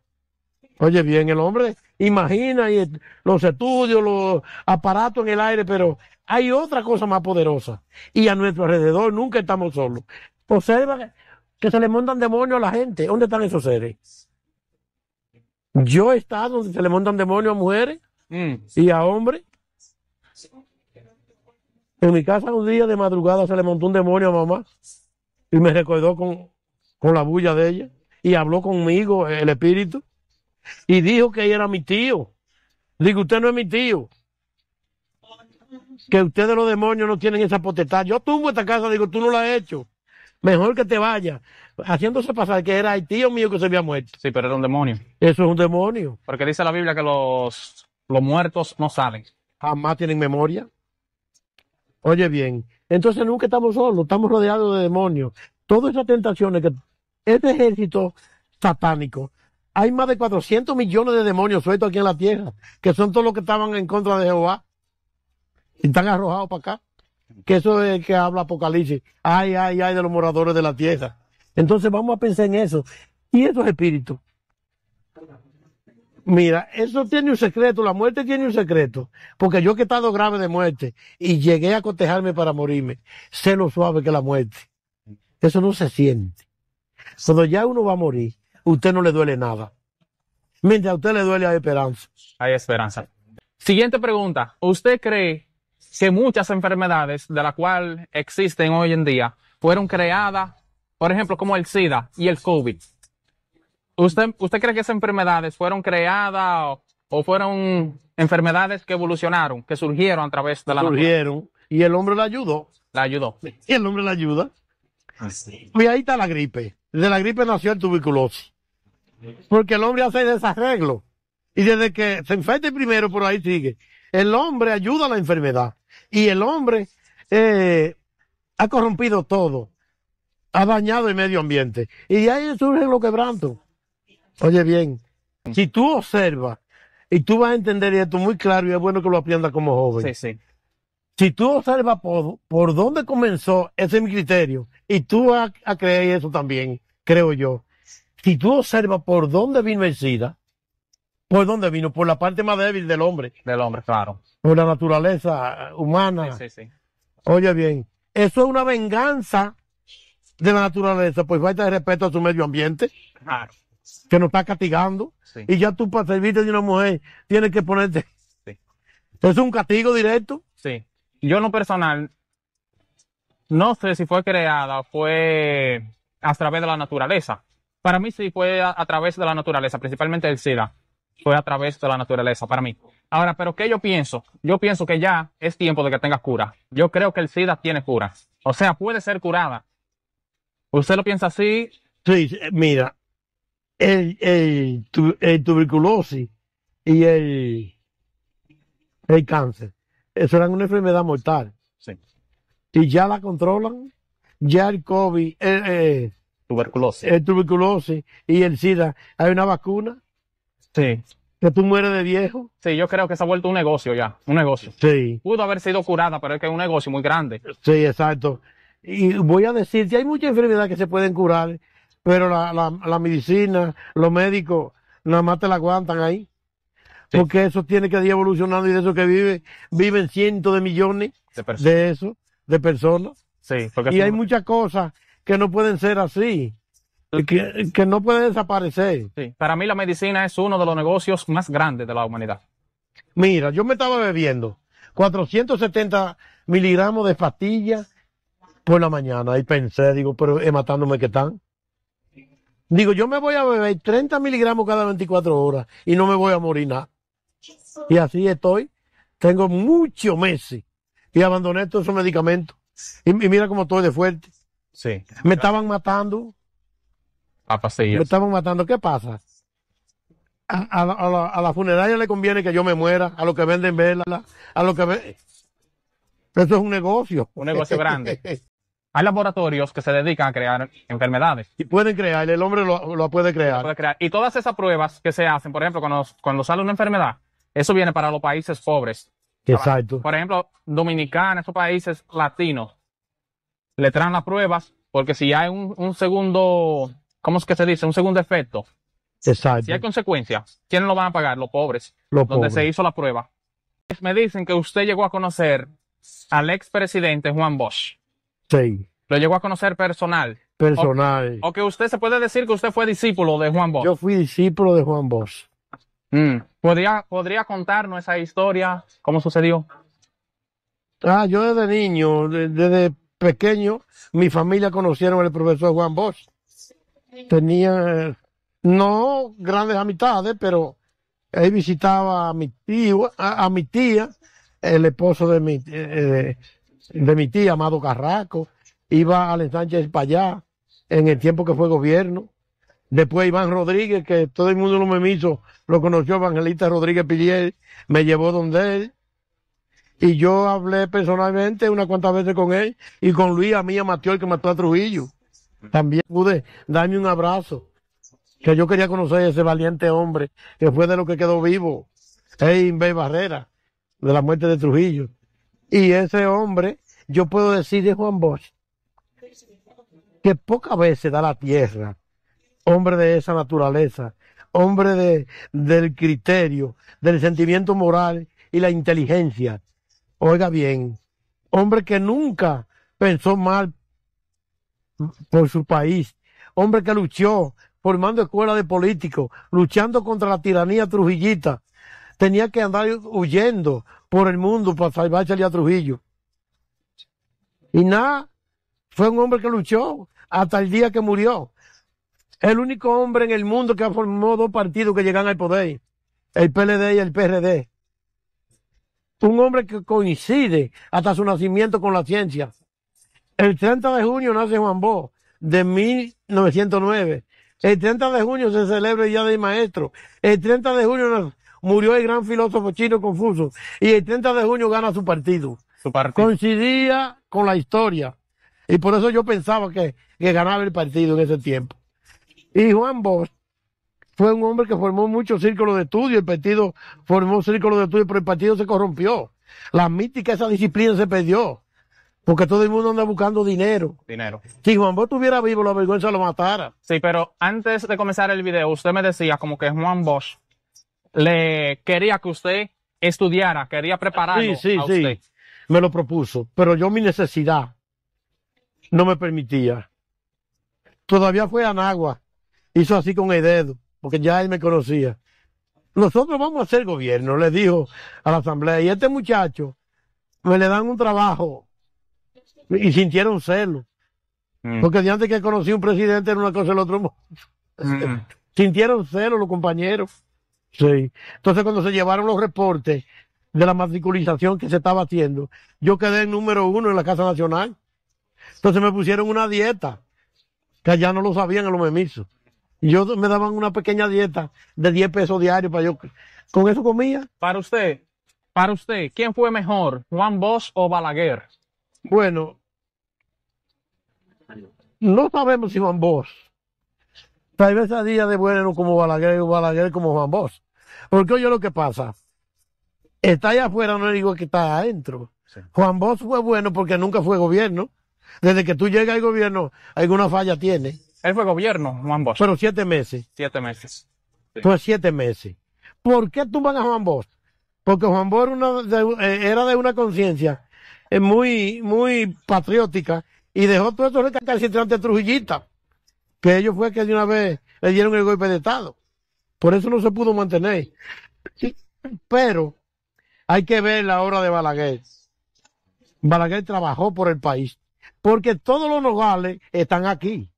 Oye bien, el hombre imagina y los estudios, los aparatos en el aire, pero hay otra cosa más poderosa. Y a nuestro alrededor nunca estamos solos. Observa que se le montan demonios a la gente. ¿Dónde están esos seres? Yo he estado donde se le montan demonios a mujeres mm. y a hombres. En mi casa un día de madrugada se le montó un demonio a mamá y me recordó con, con la bulla de ella y habló conmigo el espíritu y dijo que ella era mi tío. Digo, usted no es mi tío que ustedes los demonios no tienen esa potestad. Yo tumbo esta casa, digo, tú no la has hecho. Mejor que te vayas. Haciéndose pasar que era el tío mío que se había muerto. Sí, pero era un demonio. Eso es un demonio. Porque dice la Biblia que los, los muertos no salen. Jamás tienen memoria. Oye bien, entonces nunca estamos solos, estamos rodeados de demonios. Todas esas tentaciones que este ejército satánico, hay más de 400 millones de demonios sueltos aquí en la tierra, que son todos los que estaban en contra de Jehová. Y están arrojados para acá. Que eso es que habla Apocalipsis. Ay, ay, ay de los moradores de la tierra. Entonces vamos a pensar en eso. Y eso es espíritu. Mira, eso tiene un secreto, la muerte tiene un secreto, porque yo que he estado grave de muerte y llegué a cotejarme para morirme, sé lo suave que la muerte. Eso no se siente. Cuando ya uno va a morir, usted no le duele nada. Mientras a usted le duele hay esperanza. Hay esperanza. Siguiente pregunta. ¿Usted cree que muchas enfermedades de las cuales existen hoy en día fueron creadas, por ejemplo, como el SIDA y el COVID. ¿Usted, usted cree que esas enfermedades fueron creadas o, fueron enfermedades que evolucionaron, que surgieron a través de la Surgieron y el hombre la ayudó. La ayudó. Y el hombre la ayuda. Así. Ah, y ahí está la gripe. De la gripe nació el tuberculosis. Porque el hombre hace desarreglo. Y desde que se infecte primero, por ahí sigue. El hombre ayuda a la enfermedad. Y el hombre eh, ha corrompido todo, ha dañado el medio ambiente. Y de ahí surge lo quebranto. Oye bien, si tú observas, y tú vas a entender esto muy claro, y es bueno que lo aprendas como joven. Sí, sí. Si tú observas por, por dónde comenzó, ese mi criterio, y tú vas a creer eso también, creo yo. Si tú observas por dónde vino el SIDA, ¿Por dónde vino? Por la parte más débil del hombre. Del hombre, claro. Por la naturaleza uh, humana. Sí, sí, Oye bien, eso es una venganza de la naturaleza, pues falta de respeto a su medio ambiente. Que nos está castigando. Y ya tú para servirte de una mujer tienes que ponerte. Sí. Es un castigo directo. Sí. Yo no personal, no sé si fue creada, fue a través de la naturaleza. Para mí sí fue a, a través de la naturaleza, principalmente el SIDA fue a través de la naturaleza para mí. Ahora, pero ¿qué yo pienso? Yo pienso que ya es tiempo de que tengas cura. Yo creo que el SIDA tiene cura. O sea, puede ser curada. ¿Usted lo piensa así? Sí, eh, mira, el, tuberculosis y el, el cáncer, eso era una enfermedad mortal. Sí. Y ya la controlan, ya el COVID, eh, eh, tuberculosis. el tuberculosis y el SIDA, hay una vacuna Sí. Que tú mueres de viejo. Sí, yo creo que se ha vuelto un negocio ya, un negocio. Sí. Pudo haber sido curada, pero es que es un negocio muy grande. Sí, exacto. Y voy a decir, si hay muchas enfermedades que se pueden curar, pero la, la, medicina, los médicos, nada más te la aguantan ahí. Porque eso tiene que ir evolucionando y de eso que vive, viven cientos de millones de, personas. de eso, de personas. Sí, y hay muchas cosas que no pueden ser así. Que, no puede desaparecer. para mí la medicina es uno de los negocios más grandes de la humanidad. Mira, yo me estaba bebiendo 470 miligramos de pastillas por la mañana y pensé, digo, pero matándome que están. Digo, yo me voy a beber 30 miligramos cada 24 horas y no me voy a morir nada. Y así estoy. Tengo muchos meses y abandoné todos esos medicamentos. Y, mira cómo estoy de fuerte. Sí. Me estaban matando a matando. ¿Qué pasa? A, la, funeraria le conviene que yo me muera, a los que venden velas, a los que... Ve... Eso es un negocio. Un negocio grande. Hay laboratorios que se dedican a crear enfermedades. Y pueden crear, el hombre lo, puede, crear. puede crear. Y todas esas pruebas que se hacen, por ejemplo, cuando, sale una enfermedad, eso viene para los países pobres. Exacto. Por ejemplo, Dominicana, esos países latinos, le traen las pruebas, porque si hay un segundo ¿cómo es que se dice? Un segundo efecto. Exacto. Si hay consecuencias, ¿quiénes lo van a pagar? Los pobres. Los donde se hizo la prueba. Me dicen que usted llegó a conocer al expresidente Juan Bosch. Sí. Lo llegó a conocer personal. Personal. O, que usted se puede decir que usted fue discípulo de Juan Bosch. Yo fui discípulo de Juan Bosch. Mm. ¿Podría, ¿Podría contarnos esa historia? ¿Cómo sucedió? Ah, yo desde niño, desde pequeño, mi familia conocieron al profesor Juan Bosch. Tenía, no grandes amistades, pero él visitaba a mi tío, a, mi tía, el esposo de mi, eh, eh, de mi tía, Amado Carraco, iba al Sánchez para allá, en el tiempo que fue gobierno. Después Iván Rodríguez, que todo el mundo lo me hizo, lo conoció Evangelista Rodríguez Pillier me llevó donde él. Y yo hablé personalmente unas cuantas veces con él y con Luis, a mí, a Mateo, el que mató a Trujillo. También pude darme un abrazo, que yo quería conocer a ese valiente hombre, que fue de lo que quedó vivo, Bay Barrera, de la muerte de Trujillo. Y ese hombre, yo puedo decir de Juan Bosch, que pocas veces da la tierra, hombre de esa naturaleza, hombre de, del criterio, del sentimiento moral y la inteligencia. Oiga bien, hombre que nunca pensó mal por su país, hombre que luchó formando escuelas de políticos, luchando contra la tiranía trujillita. Tenía que andar huyendo por el mundo para salvarse a Trujillo. Y nada, fue un hombre que luchó hasta el día que murió. El único hombre en el mundo que formó dos partidos que llegan al poder, el PLD y el PRD. Un hombre que coincide hasta su nacimiento con la ciencia. El 30 de junio nace Juan Bosch, de 1909. El 30 de junio se celebra el Día del Maestro. El 30 de junio murió el gran filósofo chino Confuso. Y el 30 de junio gana su partido. Su partido. Coincidía con la historia. Y por eso yo pensaba que, ganaba el partido en ese tiempo. Y Juan Bosch fue un hombre que formó muchos círculos de estudio. El partido formó círculos de estudio, pero el partido se corrompió. La mítica esa disciplina se perdió. Porque todo el mundo anda buscando dinero. Dinero. Si Juan Bosch estuviera vivo, la vergüenza lo matara. Sí, pero antes de comenzar el video, usted me decía como que Juan Bosch le quería que usted estudiara, quería prepararlo. Sí, sí, a usted. sí. Me lo propuso. Pero yo mi necesidad no me permitía. Todavía fue a Nagua. Hizo así con el dedo, porque ya él me conocía. Nosotros vamos a hacer gobierno, le dijo a la asamblea. Y este muchacho me le dan un trabajo y sintieron celo. Mm. Porque de antes que conocí un presidente era una cosa el otro mm. sintieron celo los compañeros. Sí. Entonces cuando se llevaron los reportes de la matriculización que se estaba haciendo, yo quedé el número uno en la Casa Nacional. Entonces me pusieron una dieta, que allá no lo sabían en los memisos. Y yo me daban una pequeña dieta de 10 pesos diarios para yo. Con eso comía. Para usted, para usted, ¿quién fue mejor, Juan Bosch o Balaguer? Bueno, no sabemos si Juan Bosch. Tal vez a día de Bueno como Balaguer o Balaguer como Juan Bosch. Porque oye lo que pasa. Está allá afuera, no digo que está adentro. Juan Bosch fue bueno porque nunca fue gobierno. Desde que tú llegas al gobierno, alguna falla tiene. Él fue gobierno, Juan Bosch. Pero siete meses. Siete meses. Fue siete meses. ¿Por qué tú vas a Juan Bosch? Porque Juan Bosch era eh, de una conciencia eh, muy, muy patriótica y dejó todo esto de Trujillita, que ellos fue que de una vez le dieron el golpe de Estado. Por eso no se pudo mantener. Pero hay que ver la obra de Balaguer. Balaguer trabajó por el país, porque todos los nogales están aquí.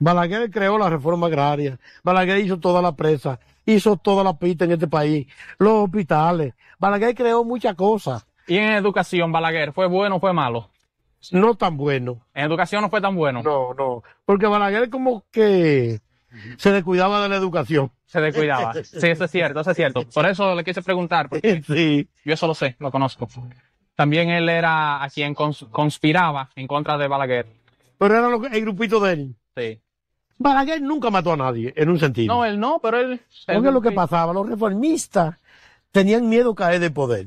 Balaguer creó la reforma agraria, Balaguer hizo toda la presa, hizo toda la pista en este país, los hospitales, Balaguer creó muchas cosas. ¿Y en educación, Balaguer, fue bueno o fue malo? no tan bueno. En educación no fue tan bueno. No, no. Porque Balaguer como que se descuidaba de la educación. Se descuidaba. Sí, eso es cierto, eso es cierto. Por eso le quise preguntar, porque sí. yo eso lo sé, lo conozco. También él era a quien conspiraba en contra de Balaguer. Pero era el grupito de él. Sí. Balaguer nunca mató a nadie, en un sentido. No, él no, pero él... lo que pasaba, los reformistas tenían miedo de caer de poder.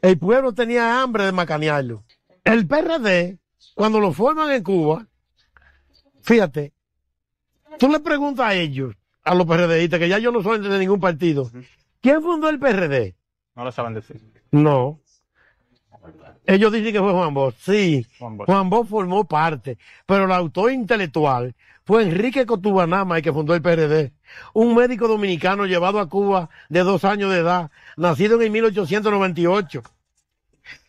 El pueblo tenía hambre de macanearlo el PRD, cuando lo forman en Cuba, fíjate, tú le preguntas a ellos, a los PRDistas, que ya yo no soy de ningún partido, ¿quién fundó el PRD? No lo saben decir. No. Ellos dicen que fue Juan Bosch. Sí, Juan Bosch. formó parte, pero el autor intelectual fue Enrique Cotubanama, el que fundó el PRD. Un médico dominicano llevado a Cuba de dos años de edad, nacido en 1898.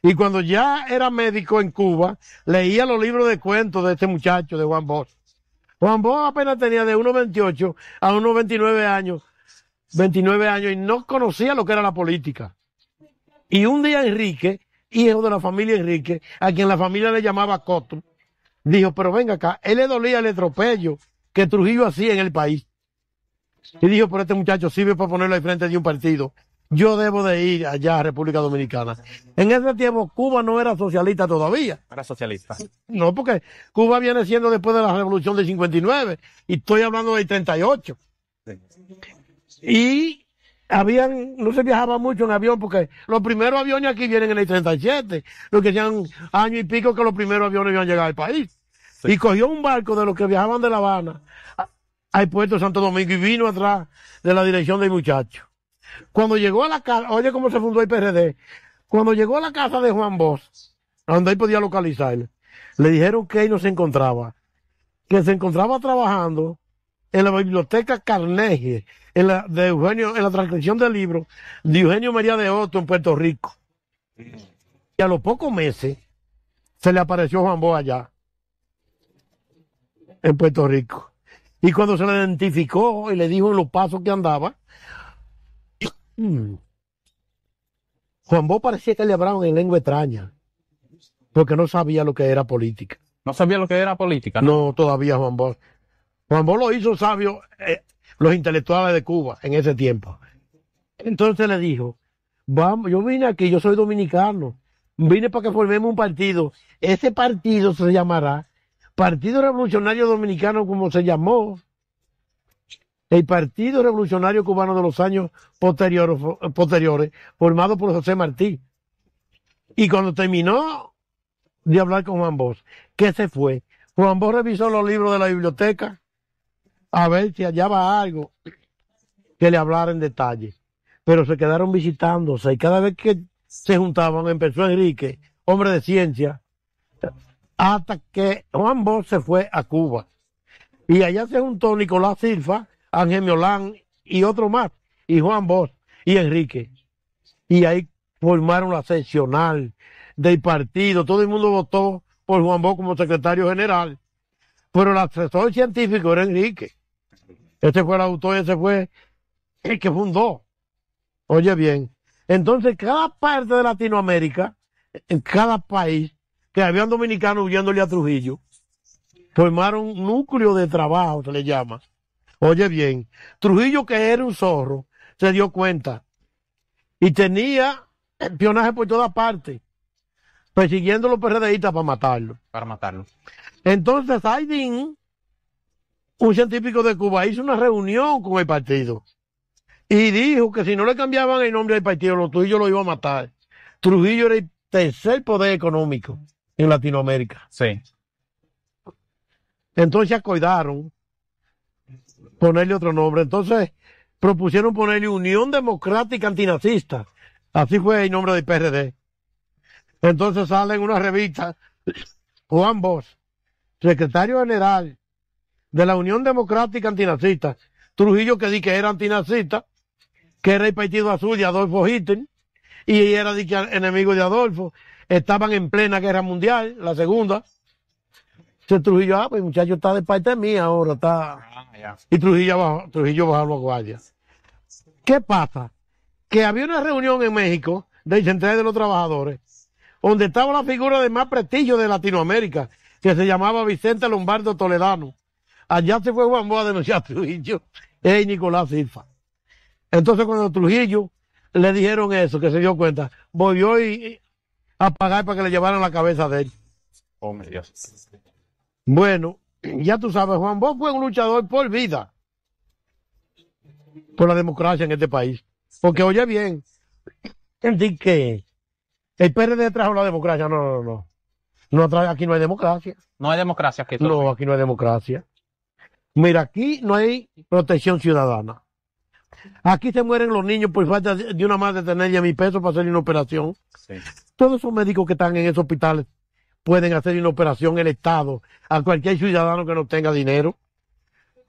Y cuando ya era médico en Cuba, leía los libros de cuentos de este muchacho, de Juan Bosch. Juan Bosch apenas tenía de 1,28 a 1,29 años, 29 años, y no conocía lo que era la política. Y un día Enrique, hijo de la familia Enrique, a quien la familia le llamaba Coto, dijo, pero venga acá, él le dolía el atropello que Trujillo hacía en el país. Y dijo, pero este muchacho sirve para ponerlo al frente de un partido yo debo de ir allá a República Dominicana. En ese tiempo Cuba no era socialista todavía. Era socialista. No, porque Cuba viene siendo después de la revolución de 59 y estoy hablando del 38. Y habían, no se viajaba mucho en avión porque los primeros aviones aquí vienen en el 37, lo que sean año y pico que los primeros aviones iban a llegar al país. Y cogió un barco de los que viajaban de La Habana al puerto de Santo Domingo y vino atrás de la dirección del muchacho. Cuando llegó a la casa, oye cómo se fundó el PRD, cuando llegó a la casa de Juan Bosch, donde él podía localizar, le dijeron que él no se encontraba, que se encontraba trabajando en la biblioteca Carnegie, en la, de Eugenio, en la transcripción del libro de Eugenio María de Otto en Puerto Rico. Y a los pocos meses se le apareció Juan Bos allá, en Puerto Rico. Y cuando se le identificó y le dijo en los pasos que andaba, Mm. Juan Bo parecía que le hablaban en lengua extraña, porque no sabía lo que era política. No sabía lo que era política. No, todavía Juan Bó. Juan lo hizo sabio eh, los intelectuales de Cuba en ese tiempo. Entonces le dijo, vamos, yo vine aquí, yo soy dominicano, vine para que formemos un partido. Ese partido se llamará Partido Revolucionario Dominicano como se llamó el Partido Revolucionario Cubano de los años posteriores, formado por José Martí. Y cuando terminó de hablar con Juan Bosch, ¿qué se fue, Juan Bosch revisó los libros de la biblioteca a ver si hallaba algo que le hablara en detalle. Pero se quedaron visitándose y cada vez que se juntaban empezó Enrique, hombre de ciencia, hasta que Juan Bosch se fue a Cuba. Y allá se juntó Nicolás Silva, Ángel Miolán y otro más, y Juan Bosch y Enrique. Y ahí formaron la seccional del partido. Todo el mundo votó por Juan Bosch como secretario general, pero el asesor científico era Enrique. ese fue el autor, ese fue el que fundó. Oye bien, entonces cada parte de Latinoamérica, en cada país, que habían dominicanos huyéndole a Trujillo, formaron un núcleo de trabajo, se le llama, Oye bien, Trujillo que era un zorro, se dio cuenta y tenía espionaje por todas partes, persiguiendo a los PRDistas para matarlo. Para matarlo. Entonces Aydin, un científico de Cuba, hizo una reunión con el partido y dijo que si no le cambiaban el nombre del partido, los Trujillo lo iba a matar. Trujillo era el tercer poder económico en Latinoamérica. Sí. Entonces acordaron ponerle otro nombre. Entonces propusieron ponerle Unión Democrática Antinazista. Así fue el nombre del PRD. Entonces sale en una revista Juan Bosch, secretario general de la Unión Democrática Antinazista. Trujillo que di que era antinazista, que era el Partido Azul de Adolfo Hitler, y era enemigo de Adolfo. Estaban en plena guerra mundial, la segunda. Entonces Trujillo, ah, pues muchacho está de parte mía ahora, está. Ah, y Trujillo bajó, Trujillo bajó los ¿Qué pasa? Que había una reunión en México del Central de los Trabajadores, donde estaba la figura de más prestigio de Latinoamérica, que se llamaba Vicente Lombardo Toledano. Allá se fue Juan Boa a denunciar a Trujillo y Nicolás Silva. Entonces cuando Trujillo le dijeron eso, que se dio cuenta, volvió a pagar para que le llevaran la cabeza de él. Oh, Dios. Bueno, ya tú sabes, Juan, vos fue un luchador por vida, por la democracia en este país. Porque oye bien, que el PRD trajo la democracia. No, no, no. aquí no hay democracia. No hay democracia aquí. No, aquí no hay democracia. Mira, aquí no hay protección ciudadana. Aquí se mueren los niños por falta de una madre tener ya mi peso para hacerle una operación. Todos esos médicos que están en esos hospitales pueden hacer una operación el Estado a cualquier ciudadano que no tenga dinero,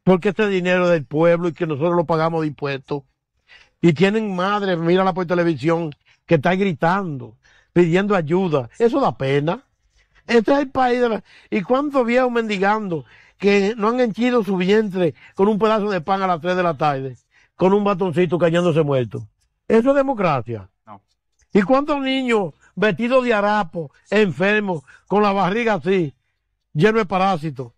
porque este dinero es del pueblo y que nosotros lo pagamos de impuestos. Y tienen madres, mírala por televisión, que está gritando, pidiendo ayuda. Eso da pena. Este es el país de ¿Y cuántos viejos mendigando que no han henchido su vientre con un pedazo de pan a las 3 de la tarde, con un batoncito cayéndose muerto? Eso es democracia. ¿Y cuántos niños vestido de harapo, enfermo, con la barriga así, lleno de parásitos.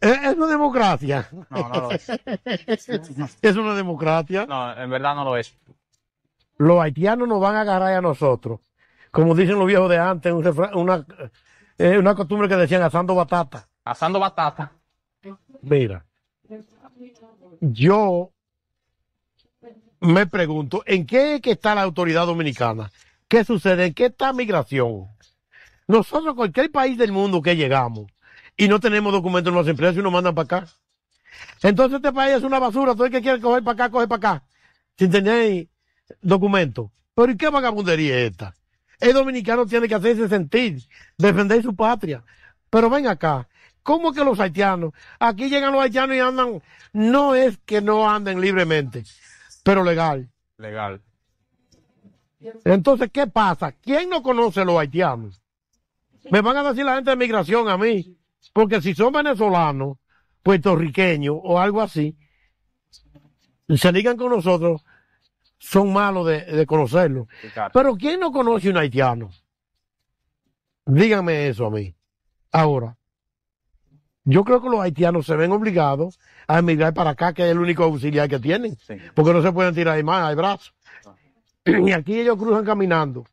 ¿E-, es una democracia. No, no lo es. es una democracia. No, en verdad no lo es. Los haitianos nos van a agarrar a nosotros. Como dicen los viejos de antes, una, eh, una costumbre que decían asando batata. Asando batata. Mira. Yo me pregunto, ¿en qué que está la autoridad dominicana? ¿Qué sucede? ¿Qué está migración? Nosotros, cualquier país del mundo que llegamos y no tenemos documentos en las empresas y nos mandan para acá. Entonces este país es una basura, todo el que quiere coger para acá, coge para acá, sin tener documentos. Pero ¿y qué vagabundería es esta? El dominicano tiene que hacerse sentir, defender su patria. Pero ven acá, ¿cómo que los haitianos? Aquí llegan los haitianos y andan, no es que no anden libremente, pero legal. Legal. Entonces, ¿qué pasa? ¿Quién no conoce a los haitianos? Me van a decir la gente de migración a mí, porque si son venezolanos, puertorriqueños o algo así, se ligan con nosotros, son malos de, conocerlos. conocerlo. Pero ¿quién no conoce a un haitiano? Díganme eso a mí. Ahora, yo creo que los haitianos se ven obligados a emigrar para acá, que es el único auxiliar que tienen, porque no se pueden tirar más hay brazos. Y aquí ellos cruzan caminando.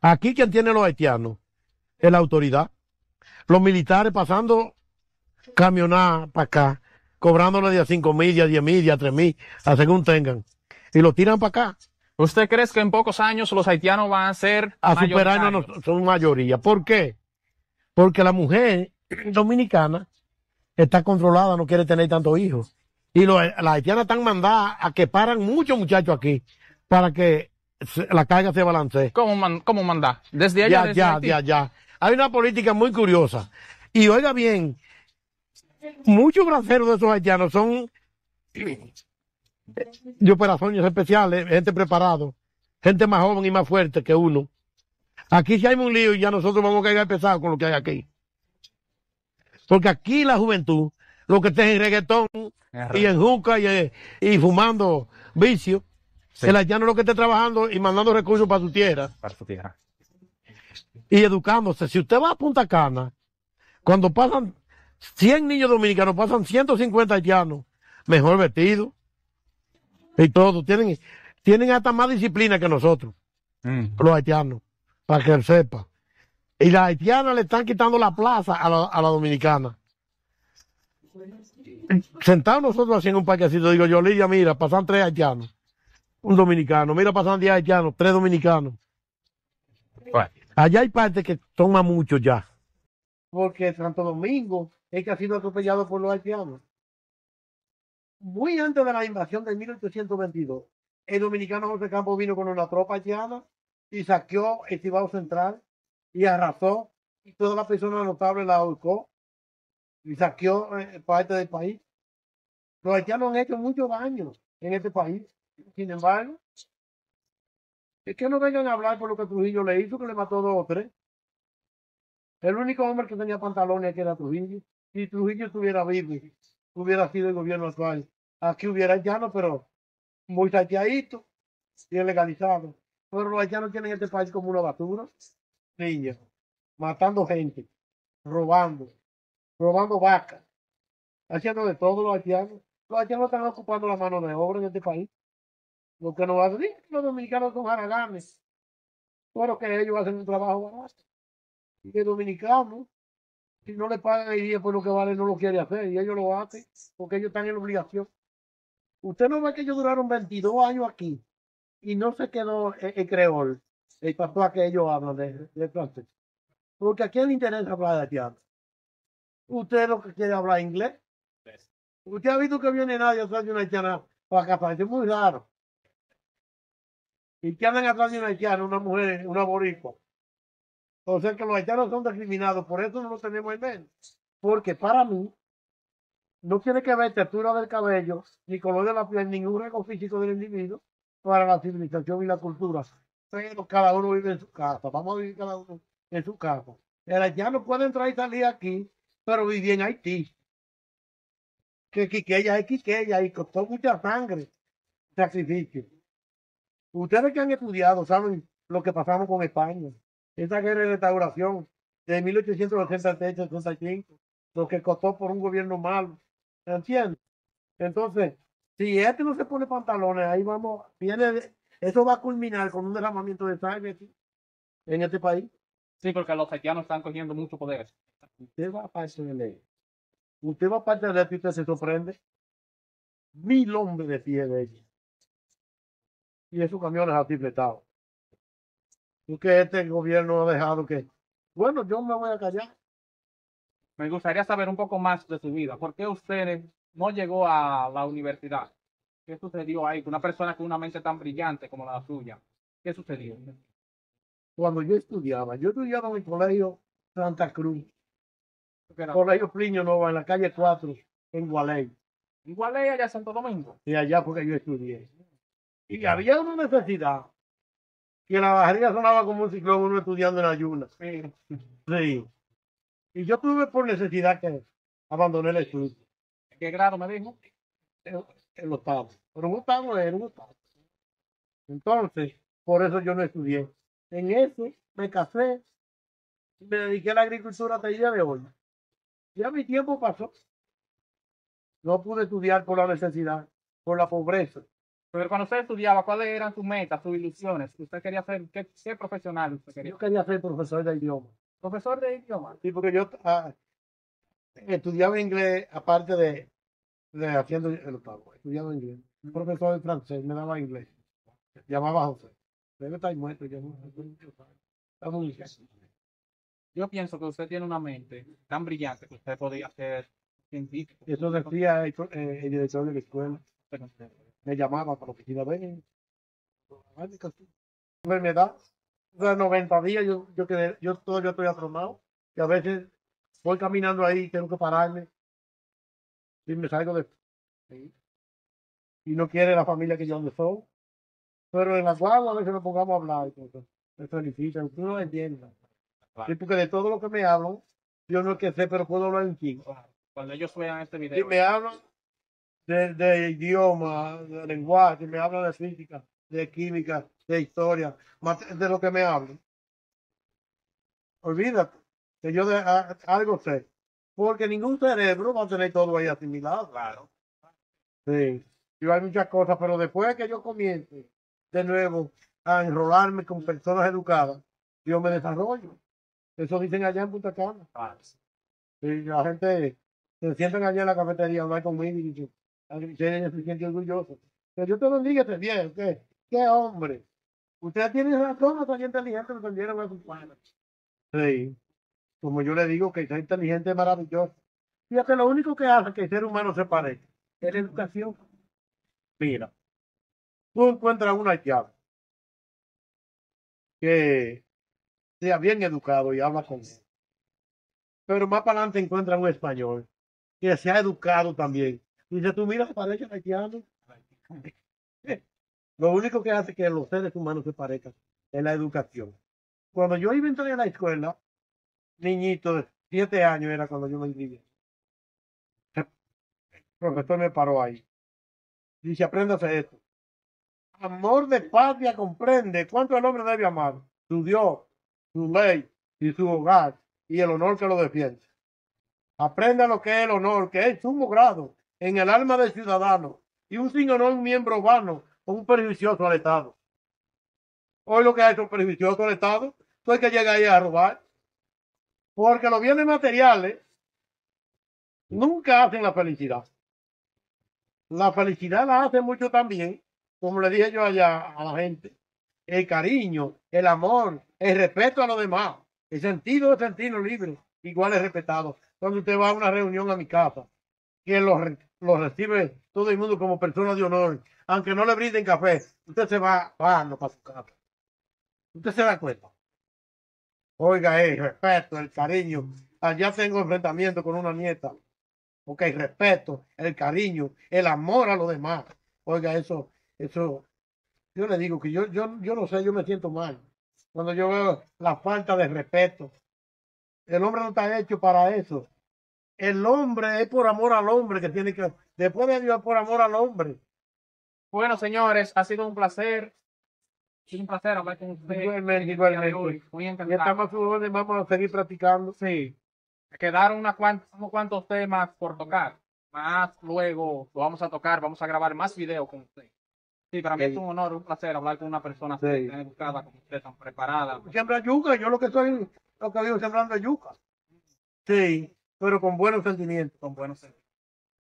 Aquí quien tiene los haitianos es la autoridad. Los militares pasando camionadas para acá, cobrándole de a cinco mil, de a diez mil, de a tres mil, según tengan. Y lo tiran para acá. ¿Usted cree que en pocos años los haitianos van a ser a superarnos son mayoría? ¿Por qué? Porque la mujer dominicana está controlada, no quiere tener tantos hijos. Y las haitianas están mandadas a que paran muchos muchachos aquí para que la carga se balancee. ¿Cómo, man, mandar? Desde allá. Ya, desde ya, Hay una política muy curiosa. Y oiga bien, muchos braceros de esos haitianos son de operaciones especiales, gente preparado, gente más joven y más fuerte que uno. Aquí si hay un lío y ya nosotros vamos a caer pesado con lo que hay aquí. Porque aquí la juventud, lo que está en reggaetón y en juca y, eh, y fumando vicio, el haitiano es lo que esté trabajando y mandando recursos para su tierra. Para su tierra. Y educándose. Si usted va a Punta Cana, cuando pasan 100 niños dominicanos, pasan 150 haitianos, mejor vestidos y todos Tienen, tienen hasta más disciplina que nosotros, mm. los haitianos, para que él sepa. Y las haitianas le están quitando la plaza a la, dominicana. Sentados nosotros así en un parquecito, digo yo, Lidia, mira, pasan tres haitianos un dominicano. Mira, pasan 10 haitianos, tres dominicanos. Allá hay parte que toma mucho ya. Porque Santo Domingo es que ha sido atropellado por los haitianos. Muy antes de la invasión de 1822, el dominicano José Campos vino con una tropa haitiana y saqueó el Cibao Central y arrasó y toda la persona notable la ahorcó y saqueó eh, parte del país. Los haitianos han hecho muchos daños en este país. Sin embargo, es que no vengan a hablar por lo que Trujillo le hizo, que le mató dos o tres. El único hombre que tenía pantalones aquí era Trujillo. Si Trujillo estuviera vivo, hubiera sido el gobierno actual. Aquí hubiera llano, pero muy saqueadito, y Pero los haitianos tienen este país como una basura. Niños, matando gente, robando, robando vacas, haciendo de todo los haitianos. Los haitianos están ocupando la mano de obra en este país lo que nos hacen los dominicanos son haraganes. claro que ellos hacen un trabajo barato. Y que dominicanos dominicano, si no le pagan el día por lo que vale, no lo quiere hacer. Y ellos lo hacen porque ellos están en obligación. Usted no ve que ellos duraron 22 años aquí y no se quedó el, el creol, el papá que ellos hablan de, Porque aquí quién le interesa hablar de teatro Usted lo que quiere hablar inglés. Usted ha visto que viene nadie a hacer una charla para que parece muy raro. ¿Y que andan atrás de un haitiano, una mujer, una boricua? O sea que los haitianos son discriminados, por eso no lo tenemos en mente. Porque para mí, no tiene que ver textura del cabello, ni color de la piel, ningún rango físico del individuo para la civilización y la cultura. cada uno vive en su casa, vamos a vivir cada uno en su casa. El haitiano puede entrar y salir aquí, pero vive en Haití. Que Quiqueya es Quiqueya y costó mucha sangre, sacrificio. Ustedes que han estudiado saben lo que pasamos con España. Esa guerra de restauración de 1883 85 lo que costó por un gobierno malo. ¿Entiendes? Entonces, si este no se pone pantalones, ahí vamos, viene, eso va a culminar con un derramamiento de sangre aquí en este país. Sí, porque los haitianos están cogiendo mucho poder. Usted va a pasar de ley. Usted va a pasar de ley y usted se sorprende. Mil hombres de pie de ella y esos camiones atipletados. Porque este gobierno ha dejado que, bueno, yo me voy a callar. Me gustaría saber un poco más de su vida. ¿Por qué usted no llegó a la universidad? ¿Qué sucedió ahí? Una persona con una mente tan brillante como la suya. ¿Qué sucedió? Cuando yo estudiaba, yo estudiaba en el colegio Santa Cruz. colegio Plinio Nova, en la calle 4, en Gualey. ¿En Gualey, allá Santo Domingo? Y allá porque yo estudié. Y había una necesidad que la bajaría sonaba como un ciclón uno estudiando en ayunas. Sí. Y yo tuve por necesidad que abandoné el estudio. ¿Qué grado me dijo? El, el octavo. Pero un octavo era un octavo. Entonces, por eso yo no estudié. En eso me casé, y me dediqué a la agricultura hasta el día de hoy. Ya mi tiempo pasó. No pude estudiar por la necesidad, por la pobreza. Pero cuando usted estudiaba, ¿cuáles eran sus metas, sus ilusiones? ¿Usted quería ser, qué, profesional usted quería? Yo quería ser profesor de idioma. ¿Profesor de idioma? Sí, porque yo ah, estudiaba inglés, aparte de, haciendo el octavo. estudiaba inglés. Un profesor de francés me daba inglés. Llamaba a José. Yo, pienso que usted tiene una mente tan brillante que usted podría ser científico. Eso decía el director de la escuela me llamaba para la oficina, ven, me da de 90 días, yo, yo, quedé, yo estoy atronado. y a veces voy caminando ahí y tengo que pararme y me salgo de... Y no quiere la familia que yo donde soy. Pero en la cual a veces nos pongamos a hablar. me felicita, no entiendas. porque de todo lo que me hablan, yo no es que sé, pero puedo hablar en Cuando ellos vean este video. Y me hablan de, idioma, de lenguaje, me habla de física, de química, de historia, de lo que me hablan. Olvídate que yo de, algo sé, porque ningún cerebro va a tener todo ahí asimilado, claro. Sí, yo hay muchas cosas, pero después que yo comience de nuevo a enrolarme con personas educadas, yo me desarrollo. Eso dicen allá en Punta Cana. sí. la gente se sienten allá en la cafetería, hablar conmigo y Griselda se siente orgulloso. pero yo te digo te ¿qué? ¡Qué hombre! Usted tiene razón, no soy inteligente, no a sus Sí. Como yo le digo, que está inteligente es maravilloso. Fíjate, lo único que hace que el ser humano se parezca es la educación. Mira, tú encuentras un haitiano que sea bien educado y habla con él. Pero más para adelante encuentras un español que sea educado también Dice tú, miras se parece Lo único que hace que los seres humanos se parezcan es la educación. Cuando yo iba a la escuela, niñito de siete años era cuando yo me inscribí. El profesor me paró ahí. Dice, apréndase esto. Amor de patria comprende cuánto el hombre debe amar, su Dios, su ley y su hogar, y el honor que lo defiende. Aprenda lo que es el honor, que es sumo grado, en el alma del ciudadano y un no un miembro vano o un pernicioso al Estado. Hoy lo que hay hecho pernicioso al Estado, fue que llega ahí a robar. Porque los bienes materiales nunca hacen la felicidad. La felicidad la hace mucho también, como le dije yo allá a la gente, el cariño, el amor, el respeto a los demás, el sentido de sentirnos libres, igual es respetado. Cuando usted va a una reunión a mi casa, que lo lo recibe todo el mundo como persona de honor. Aunque no le brinden café, usted se va, va no para su casa. Usted se da cuenta. Oiga, el respeto, el cariño. Allá ah, tengo enfrentamiento con una nieta. Ok, respeto, el cariño, el amor a lo demás. Oiga, eso, eso, yo le digo que yo, yo, yo no sé, yo me siento mal. Cuando yo veo la falta de respeto. El hombre no está hecho para eso el hombre es por amor al hombre que tiene que, después de Dios, por amor al hombre. Bueno, señores, ha sido un placer. un placer hablar con ustedes. Igualmente, Muy encantado. estamos vamos a seguir practicando. Sí. Quedaron unas unos cuantos temas por tocar. Más luego lo vamos a tocar, vamos a grabar más videos con ustedes. Sí, para mí es un honor, un placer hablar con una persona tan educada como usted, tan preparada. Siembra yuca, yo lo que estoy, lo que vivo sembrando yuca. Sí pero con buenos sentimientos. Con buenos sentimientos.